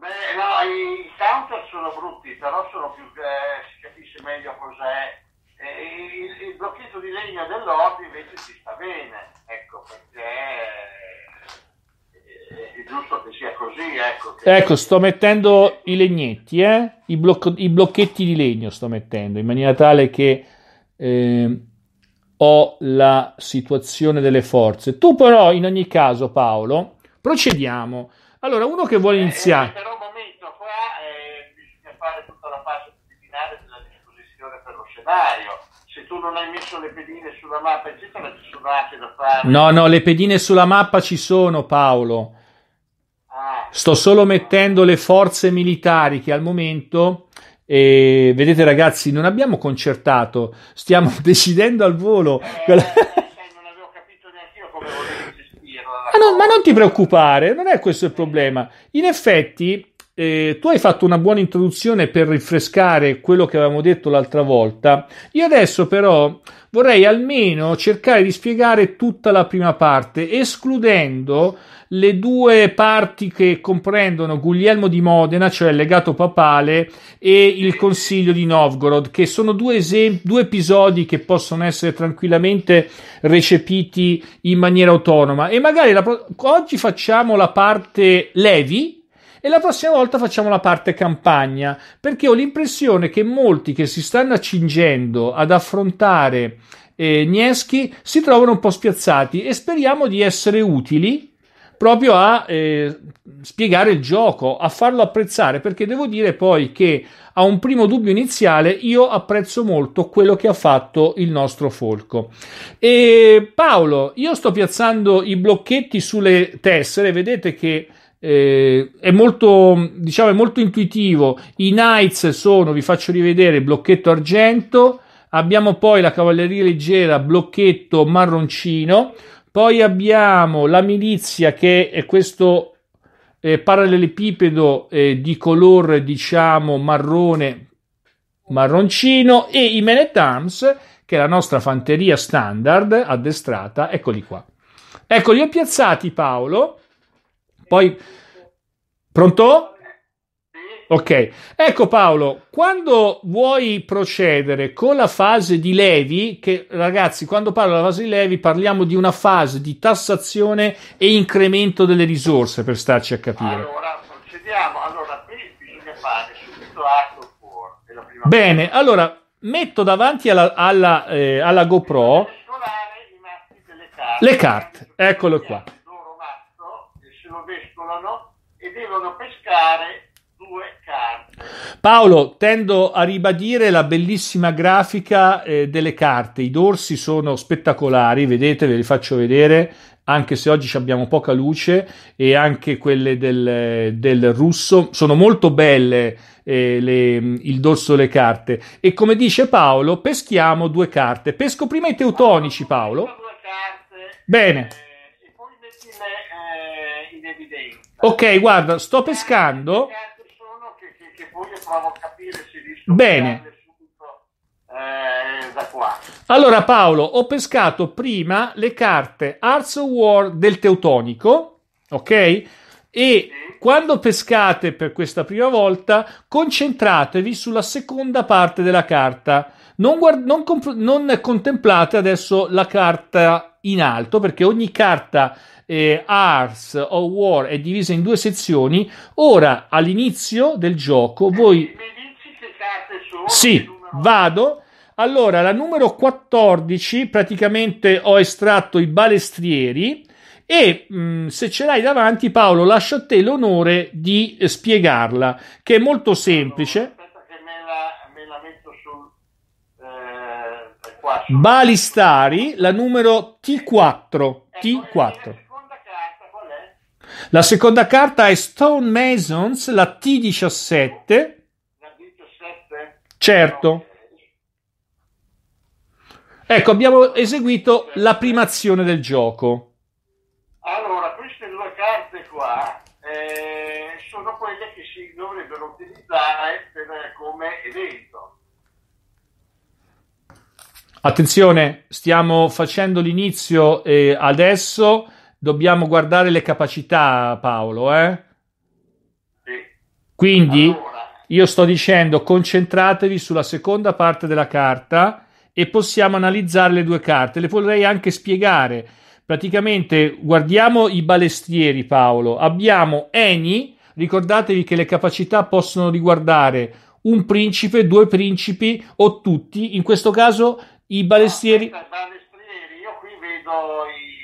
Beh, no, i counter sono brutti, però sono più eh, si capisce meglio cos'è. E eh, il, il blocchetto di legno dell'Orbi invece ci sta bene, ecco perché giusto che sia così, ecco. Ecco, sto mettendo i legnetti, eh? I, blocco, I, blocchetti di legno sto mettendo, in maniera tale che eh, ho la situazione delle forze. Tu però, in ogni caso, Paolo, procediamo. Allora, uno che vuole eh, iniziare... Eh, però un momento, qua eh, bisogna fare tutta la parte preliminare della disposizione per lo scenario se tu non hai messo le pedine sulla mappa, eccetera, ci sono anche da fare. No, no, le pedine sulla mappa ci sono, Paolo. Sto solo mettendo le forze militari che al momento e vedete ragazzi non abbiamo concertato stiamo decidendo al volo eh, quella... Eh, ah, no, ma non ti preoccupare non è questo il problema in effetti eh, tu hai fatto una buona introduzione per rinfrescare quello che avevamo detto l'altra volta. Io adesso però vorrei almeno cercare di spiegare tutta la prima parte, escludendo le due parti che comprendono Guglielmo di Modena, cioè il legato papale, e il consiglio di Novgorod, che sono due, esempi, due episodi che possono essere tranquillamente recepiti in maniera autonoma. E magari la, oggi facciamo la parte Levi e la prossima volta facciamo la parte campagna, perché ho l'impressione che molti che si stanno accingendo ad affrontare eh, Gneschi si trovano un po' spiazzati e speriamo di essere utili proprio a eh, spiegare il gioco, a farlo apprezzare, perché devo dire poi che a un primo dubbio iniziale io apprezzo molto quello che ha fatto il nostro Folco. E Paolo, io sto piazzando i blocchetti sulle tessere, vedete che eh, è, molto, diciamo, è molto intuitivo. I Knights sono, vi faccio rivedere, blocchetto argento. Abbiamo poi la cavalleria leggera, blocchetto marroncino. Poi abbiamo la milizia che è questo eh, parallelepipedo eh, di colore, diciamo, marrone marroncino e i men at arms che è la nostra fanteria standard addestrata, eccoli qua. ecco li ho piazzati Paolo poi... Pronto? Ok, ecco Paolo, quando vuoi procedere con la fase di levi, che ragazzi, quando parlo della fase di levi parliamo di una fase di tassazione e incremento delle risorse, per starci a capire. Allora, procediamo, allora qui bisogna fare subito atto fuori. Bene, volta. allora metto davanti alla, alla, eh, alla GoPro le carte, eccolo qua tredicesimo vescolo, E devono pescare due carte. Paolo, tendo a ribadire la bellissima grafica eh, delle carte. I dorsi sono spettacolari, vedete, ve li faccio vedere anche se oggi abbiamo poca luce e anche quelle del, del russo sono molto belle eh, le, il dorso delle carte e come dice Paolo peschiamo due carte pesco prima i teutonici Paolo bene Ok, guarda, sto eh, pescando. Eh, certo, che, che, poi io provo a capire se Bene. eh, da qua. Allora Paolo, ho pescato prima le carte Arts of War del Teutonico, ok? E sì. quando pescate per questa prima volta, concentratevi sulla seconda parte della carta. Non, guard- non, comp- non contemplate adesso la carta in alto perché ogni carta eh, Arts of War è divisa in due sezioni, ora all'inizio del gioco voi... Sì, vado. Allora, la numero 14 praticamente ho estratto i balestrieri e mh, mm, se ce l'hai davanti Paolo lascio a te l'onore di spiegarla, che è molto semplice. Eh, Balistari, la numero T4. Ecco, T4. La seconda carta è Stone Masons, la T17. La T17? Certo. Ecco, abbiamo eseguito la prima azione del gioco. Allora, queste due carte qua eh, sono quelle che si dovrebbero utilizzare per, eh, come evento. Attenzione, stiamo facendo l'inizio eh, adesso dobbiamo guardare le capacità, Paolo. Eh? Quindi io sto dicendo concentratevi sulla seconda parte della carta e possiamo analizzare le due carte. Le vorrei anche spiegare. Praticamente guardiamo i balestieri, Paolo. Abbiamo Eni, ricordatevi che le capacità possono riguardare un principe, due principi o tutti. In questo caso i balestieri... aspetta, balestieri io qui vedo i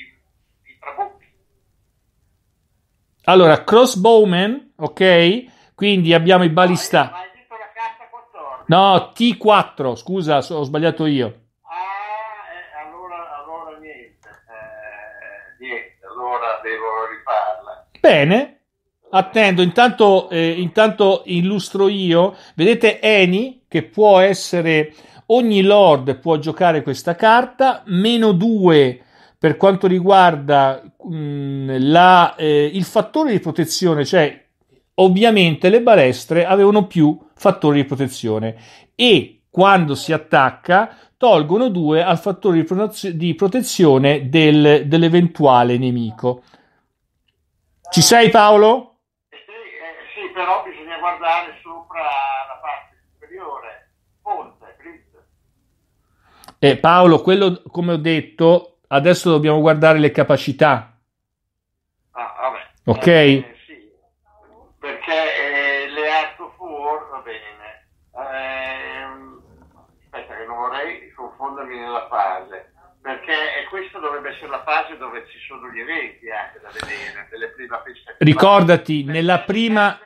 Allora, crossbowman, ok? Quindi abbiamo i balista. No, T4, scusa, ho sbagliato io. Ah, eh, allora, allora niente. Eh, niente, allora devo rifarla. Bene, attendo, intanto, eh, intanto illustro io. Vedete Eni che può essere... Ogni lord può giocare questa carta, meno 2 per quanto riguarda mh, la, eh, il fattore di protezione, cioè ovviamente le balestre avevano più fattori di protezione e quando si attacca tolgono due al fattore di, protezione del, dell'eventuale nemico. Ci sei Paolo? Eh sì, eh sì, però bisogna guardare sopra la parte superiore, ponte, grid. Eh, Paolo, quello come ho detto adesso dobbiamo guardare le capacità. Ah, vabbè. Ok? Eh, sì, perché eh, le Art of War, va bene. Eh, aspetta che non vorrei confondermi nella fase, perché eh, questa dovrebbe essere la fase dove ci sono gli eventi anche da vedere, delle prime feste. Ricordati, ma... nella prima...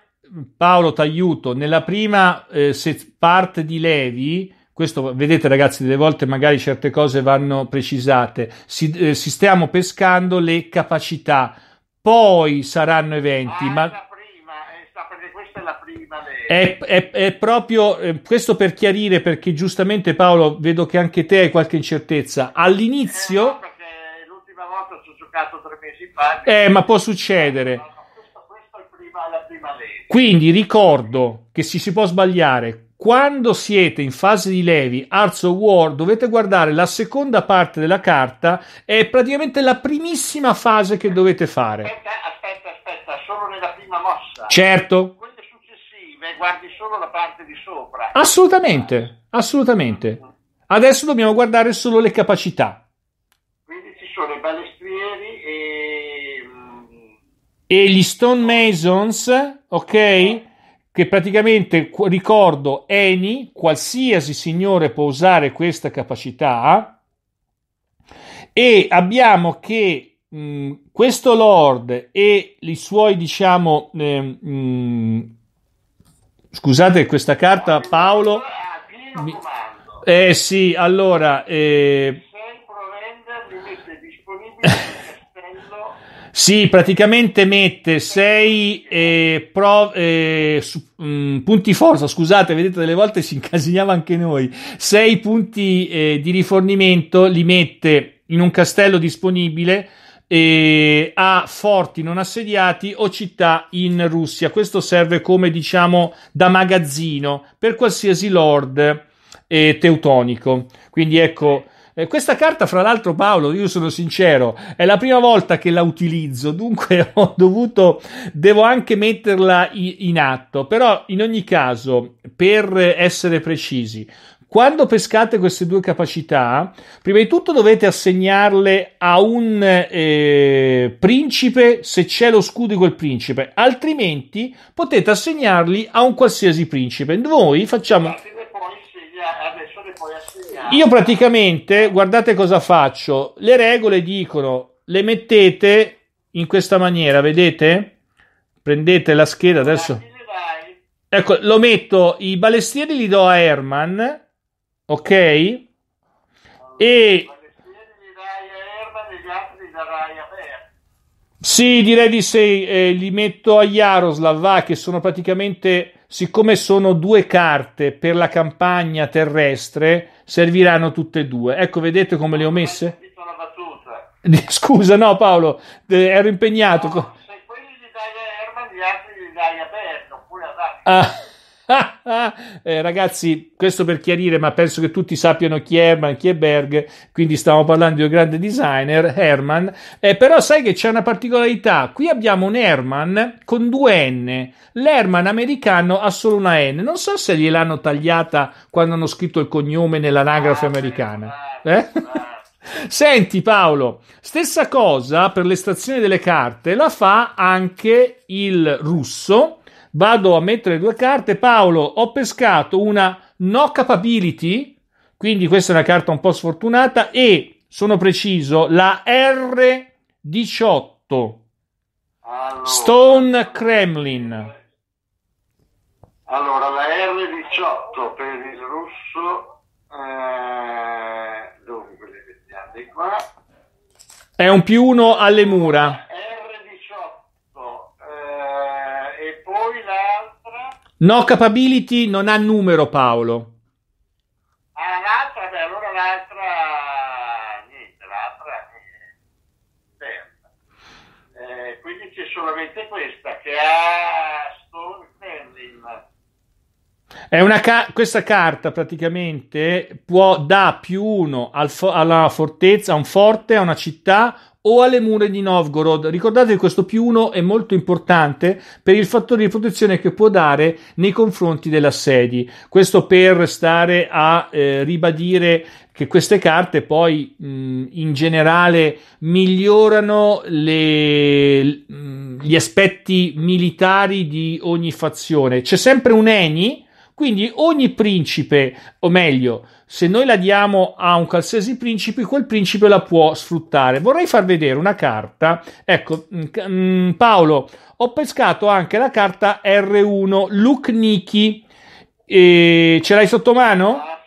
Paolo, t'aiuto. Nella prima eh, se- parte di Levi questo, vedete ragazzi, delle volte magari certe cose vanno precisate. Si, eh, si stiamo pescando le capacità, poi saranno eventi, ah, ma... È, è, è, proprio eh, questo per chiarire, perché giustamente Paolo, vedo che anche te hai qualche incertezza. All'inizio... Eh, no, l'ultima volta ci ho giocato tre mesi fa. Eh, ma può succedere. No, no, questo, questo prima, prima Quindi ricordo che si, si può sbagliare quando siete in fase di levi, Arts of War, dovete guardare la seconda parte della carta, è praticamente la primissima fase che dovete fare. Aspetta, aspetta, aspetta, solo nella prima mossa. Certo. Quelle successive guardi solo la parte di sopra. Assolutamente, assolutamente. Adesso dobbiamo guardare solo le capacità. Quindi ci sono i balestrieri e... Mm, e gli Stone Masons, ok? Eh che praticamente, ricordo, Eni, qualsiasi signore può usare questa capacità e abbiamo che mh, mm, questo Lord e i suoi, diciamo, eh, mh, mm, scusate questa carta Paolo, mi, eh sì, allora... Eh, sì, praticamente mette 6 eh, eh, mm, punti forza, scusate, vedete delle volte ci incasiniamo anche noi, 6 punti eh, di rifornimento li mette in un castello disponibile eh, a forti non assediati o città in Russia. Questo serve come diciamo da magazzino per qualsiasi lord eh, teutonico. Quindi ecco eh, questa carta, fra l'altro, Paolo, io sono sincero, è la prima volta che la utilizzo, dunque ho dovuto, devo anche metterla in atto. Però, in ogni caso, per essere precisi, quando pescate queste due capacità, prima di tutto dovete assegnarle a un eh, principe se c'è lo scudo di quel principe, altrimenti potete assegnarli a un qualsiasi principe. Noi facciamo. Io praticamente, guardate cosa faccio, le regole dicono le mettete in questa maniera, vedete? Prendete la scheda adesso. Ecco, lo metto, i balestieri li do a Herman, ok? E... I balestieri li li dai a a Herman e gli altri darai Sì, direi di sì, eh, li metto a Jaroslav, va, che sono praticamente siccome sono due carte per la campagna terrestre, serviranno tutte e due. Ecco, vedete come le ho messe? Scusa, no Paolo, ero impegnato. No, se quelli li dai a Herman, gli altri li dai a Berto, oppure a Dante. Ah eh, ragazzi, questo per chiarire, ma penso che tutti sappiano chi è Herman, chi è Berg, quindi stiamo parlando di un grande designer, Herman. Eh, però sai che c'è una particolarità, qui abbiamo un Herman con due N, l'Herman americano ha solo una N, non so se gliel'hanno tagliata quando hanno scritto il cognome nell'anagrafe ah, americana. Eh? Senti Paolo, stessa cosa per l'estrazione delle carte la fa anche il russo vado a mettere due carte. Paolo, ho pescato una no capability, quindi questa è una carta un po' sfortunata, e sono preciso, la R18. Allora, Stone Kremlin. Allora, la R18 per il russo... Eh, dove le vediamo? Qua. È un più uno alle mura. No capability non ha numero Paolo. Ah, l'altra, beh, allora l'altra niente, l'altra è eh, eh, quindi c'è solamente questa che ha Stone Pending. È una ca- questa carta praticamente può da più uno al fo- alla fortezza, a un forte, a una città o alle mura di Novgorod. Ricordate che questo più uno è molto importante per il fattore di protezione che può dare nei confronti dell'assedi. Questo per stare a eh, ribadire che queste carte poi mh, in generale migliorano le, mh, gli aspetti militari di ogni fazione. C'è sempre un Eni quindi ogni principe, o meglio, se noi la diamo a un qualsiasi principe, quel principe la può sfruttare. Vorrei far vedere una carta. Ecco, mm, mm, Paolo, ho pescato anche la carta R1 Luke Niki. E ce l'hai sotto mano? Ah,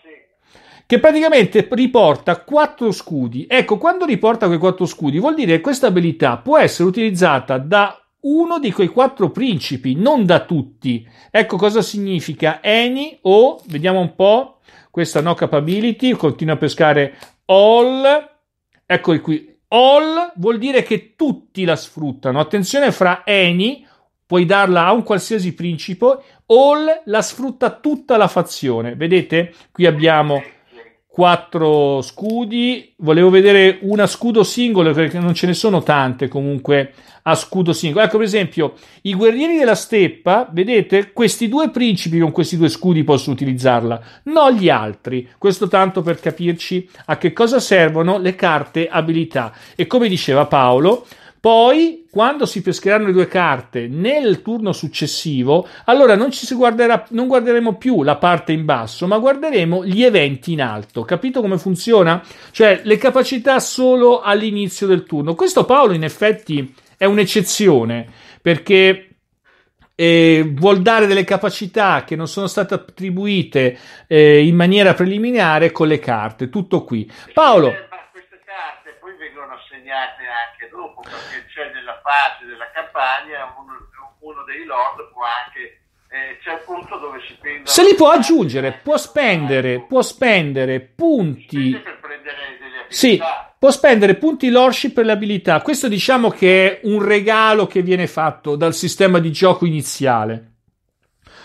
che praticamente riporta quattro scudi. Ecco, quando riporta quei quattro scudi, vuol dire che questa abilità può essere utilizzata da uno di quei quattro principi, non da tutti. Ecco cosa significa any o, vediamo un po', questa no capability, continua a pescare all, eccoli qui, all vuol dire che tutti la sfruttano. Attenzione fra any, puoi darla a un qualsiasi principio, all la sfrutta tutta la fazione. Vedete? Qui abbiamo quattro scudi. Volevo vedere una scudo singolo perché non ce ne sono tante comunque a scudo singolo. Ecco, per esempio, i guerrieri della steppa, vedete, questi due principi con questi due scudi posso utilizzarla, non gli altri. Questo tanto per capirci a che cosa servono le carte abilità. E come diceva Paolo, poi, quando si pescheranno le due carte nel turno successivo, allora non, ci si guarderà, non guarderemo più la parte in basso, ma guarderemo gli eventi in alto. Capito come funziona? Cioè, le capacità solo all'inizio del turno. Questo Paolo, in effetti, è un'eccezione, perché eh, vuol dare delle capacità che non sono state attribuite eh, in maniera preliminare con le carte. Tutto qui. Paolo impiegate anche dopo, perché c'è nella fase della campagna uno, uno dei lord può anche eh, c'è un punto dove si prende se li può aggiungere, può spendere, può spendere punti per prendere delle abilità. Sì, può spendere punti lordship per le abilità. Questo diciamo che è un regalo che viene fatto dal sistema di gioco iniziale.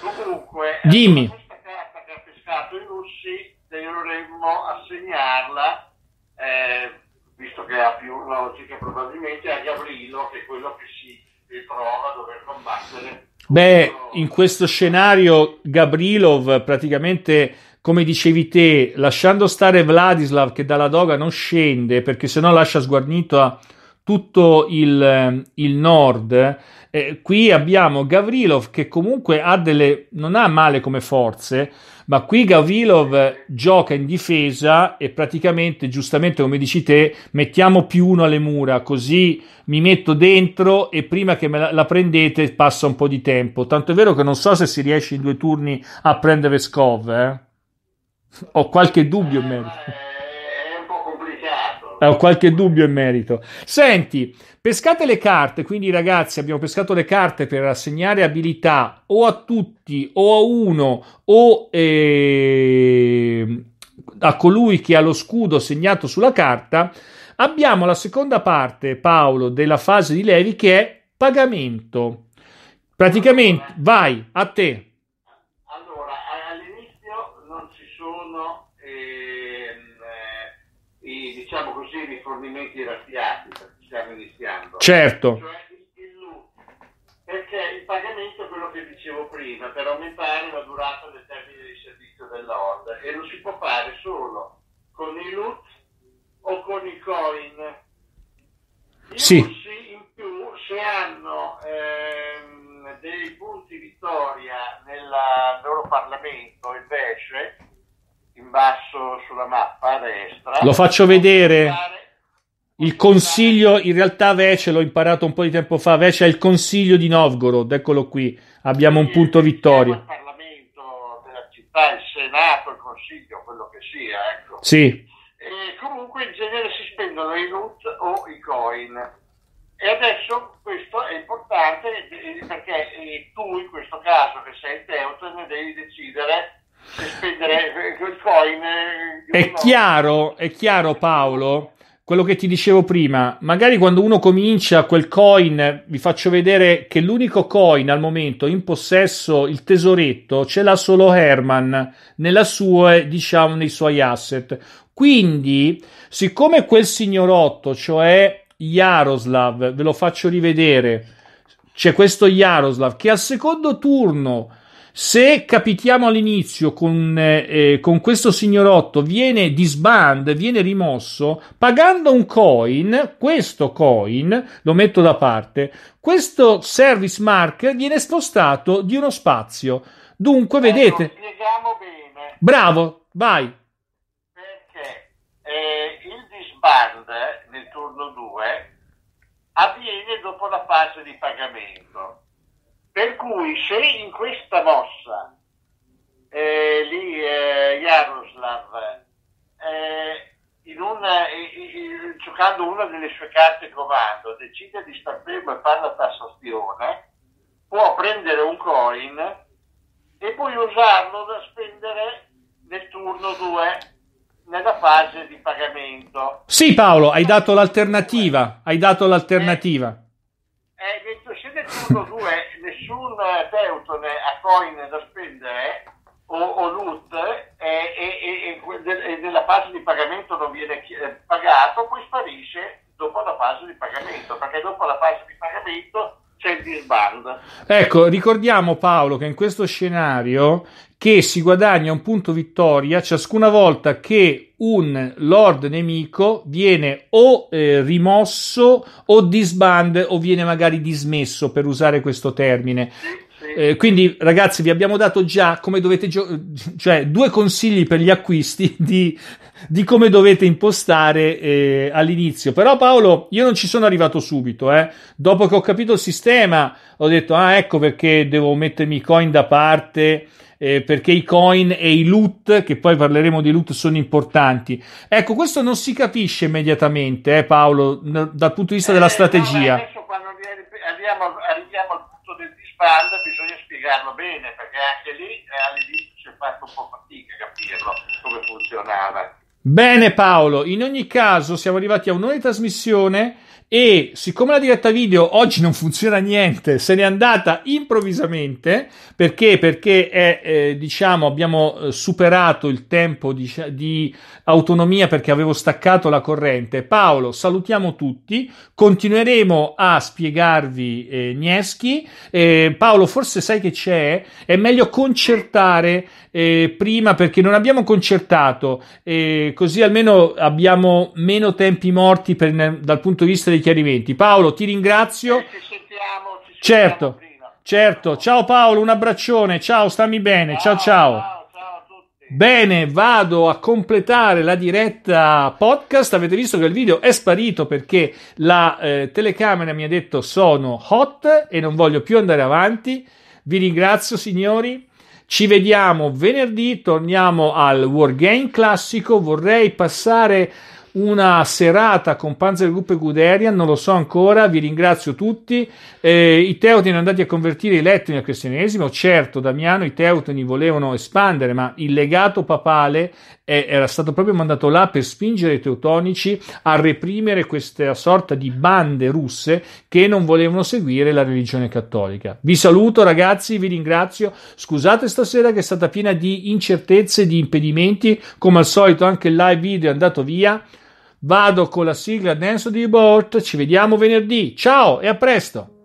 Comunque, eh, dimmi. Questa carta che ha pescato i russi dovremmo assegnarla eh, visto che ha più logica probabilmente, a Gavrilo che è quello che si ritrova a dover combattere. Beh, in questo scenario Gabrilov praticamente, come dicevi te, lasciando stare Vladislav che dalla doga non scende perché sennò lascia sguarnito a tutto il, eh, il nord, eh, qui abbiamo Gavrilov che comunque ha delle, non ha male come forze, ma qui Gavilov gioca in difesa e praticamente, giustamente come dici te, mettiamo più uno alle mura, così mi metto dentro e prima che me la, la prendete passa un po' di tempo. Tanto è vero che non so se si riesce in due turni a prendere Skov, eh? Ho qualche dubbio in merito. ho qualche dubbio in merito. Senti, pescate le carte, quindi ragazzi abbiamo pescato le carte per assegnare abilità o a tutti o a uno o eh, a colui che ha lo scudo segnato sulla carta. Abbiamo la seconda parte, Paolo, della fase di Levi che è pagamento. Praticamente, vai a te. rifornimenti raffiati, perché stiamo iniziando. Certo. Cioè perché il pagamento è quello che dicevo prima, per aumentare la durata del termine di servizio dell'ORD e lo si può fare solo con i loot o con i coin. I sì. in più se hanno ehm, dei punti vittoria nel loro Parlamento invece, in basso sulla mappa a destra, lo faccio vedere il consiglio, in realtà Vece l'ho imparato un po' di tempo fa, Vece è il consiglio di Novgorod, eccolo qui, abbiamo un punto vittoria. Il Parlamento della città, il Senato, il Consiglio, quello che sia, ecco. Sì. E comunque in genere si spendono i loot o i coin. E adesso questo è importante eh, perché eh, tu in questo caso che sei il Teuton devi decidere se spendere il eh, coin. È chiaro, è chiaro Paolo quello che ti dicevo prima, magari quando uno comincia quel coin, vi faccio vedere che l'unico coin al momento in possesso, il tesoretto, ce l'ha solo Herman nella sua, diciamo, nei suoi asset. Quindi, siccome quel signorotto, cioè Jaroslav, ve lo faccio rivedere, c'è questo Jaroslav che al secondo turno se capitiamo all'inizio con, eh, eh, con questo signorotto viene disband, viene rimosso, pagando un coin, questo coin lo metto da parte, questo service mark viene spostato di uno spazio. Dunque, eh, vedete. Lo spieghiamo bene. Bravo, vai. Perché eh, il disband nel turno 2 avviene dopo la fase di pagamento cui se in questa mossa eh, lì eh, Jaroslav, eh, in una, eh, in, giocando una delle sue carte comando, decide di star fermo e fare la tassazione, può prendere un coin e poi usarlo da spendere nel turno 2 nella fase di pagamento. Sì Paolo, hai dato l'alternativa, hai dato l'alternativa. Eh, eh, se nel turno 2 nessun eh, teutone eh, ha coin da spendere o, o loot eh, e, e, e, e, nella fase di pagamento non viene pagato, poi sparisce dopo la fase di pagamento, perché dopo la fase di pagamento c'è il disband. Ecco, ricordiamo Paolo che in questo scenario che si guadagna un punto vittoria ciascuna volta che un lord nemico viene o eh, rimosso o disband o viene magari dismesso per usare questo termine. Eh, quindi ragazzi vi abbiamo dato già come dovete gio- cioè due consigli per gli acquisti di, di come dovete impostare eh, all'inizio però Paolo io non ci sono arrivato subito eh. dopo che ho capito il sistema ho detto ah ecco perché devo mettermi i coin da parte eh, perché i coin e i loot, che poi parleremo di loot, sono importanti. Ecco, questo non si capisce immediatamente, eh, Paolo, n- dal punto di vista della eh, strategia. No, adesso quando arriviamo, arriviamo, al punto del disbando bisogna spiegarlo bene, perché anche lì eh, all'inizio si è fatto un po' fatica a capirlo, come funzionava. Bene Paolo, in ogni caso siamo arrivati a un'ora di trasmissione e siccome la diretta video oggi non funziona niente, se n'è andata improvvisamente perché, perché è, eh, diciamo, abbiamo eh, superato il tempo di, di, autonomia perché avevo staccato la corrente. Paolo, salutiamo tutti, continueremo a spiegarvi eh, Gneschi. Eh, Paolo, forse sai che c'è, è meglio concertare eh, prima perché non abbiamo concertato, eh, così almeno abbiamo meno tempi morti per, dal punto di vista dei dei chiarimenti. Paolo, ti ringrazio. Eh, ci sentiamo, ci certo, sentiamo certo. Ciao Paolo, un abbraccione. Ciao, stammi bene. Ciao, ciao. ciao. Bene, vado a completare la diretta podcast. Avete visto che il video è sparito perché la eh, telecamera mi ha detto sono hot e non voglio più andare avanti. Vi ringrazio signori. Ci vediamo venerdì, torniamo al Wargame classico. Vorrei passare una serata con Panzergruppe Guderian, non lo so ancora, vi ringrazio tutti. Eh, I Teutoni sono andati a convertire i Lettoni al cristianesimo, certo Damiano, i Teutoni volevano espandere, ma il legato papale è, eh, era stato proprio mandato là per spingere i teutonici a reprimere questa sorta di bande russe che non volevano seguire la religione cattolica. Vi saluto ragazzi, vi ringrazio, scusate stasera che è stata piena di incertezze, di impedimenti, come al solito anche il live video è andato via. Vado con la sigla Dance Denso the Bort, ci vediamo venerdì. Ciao e a presto!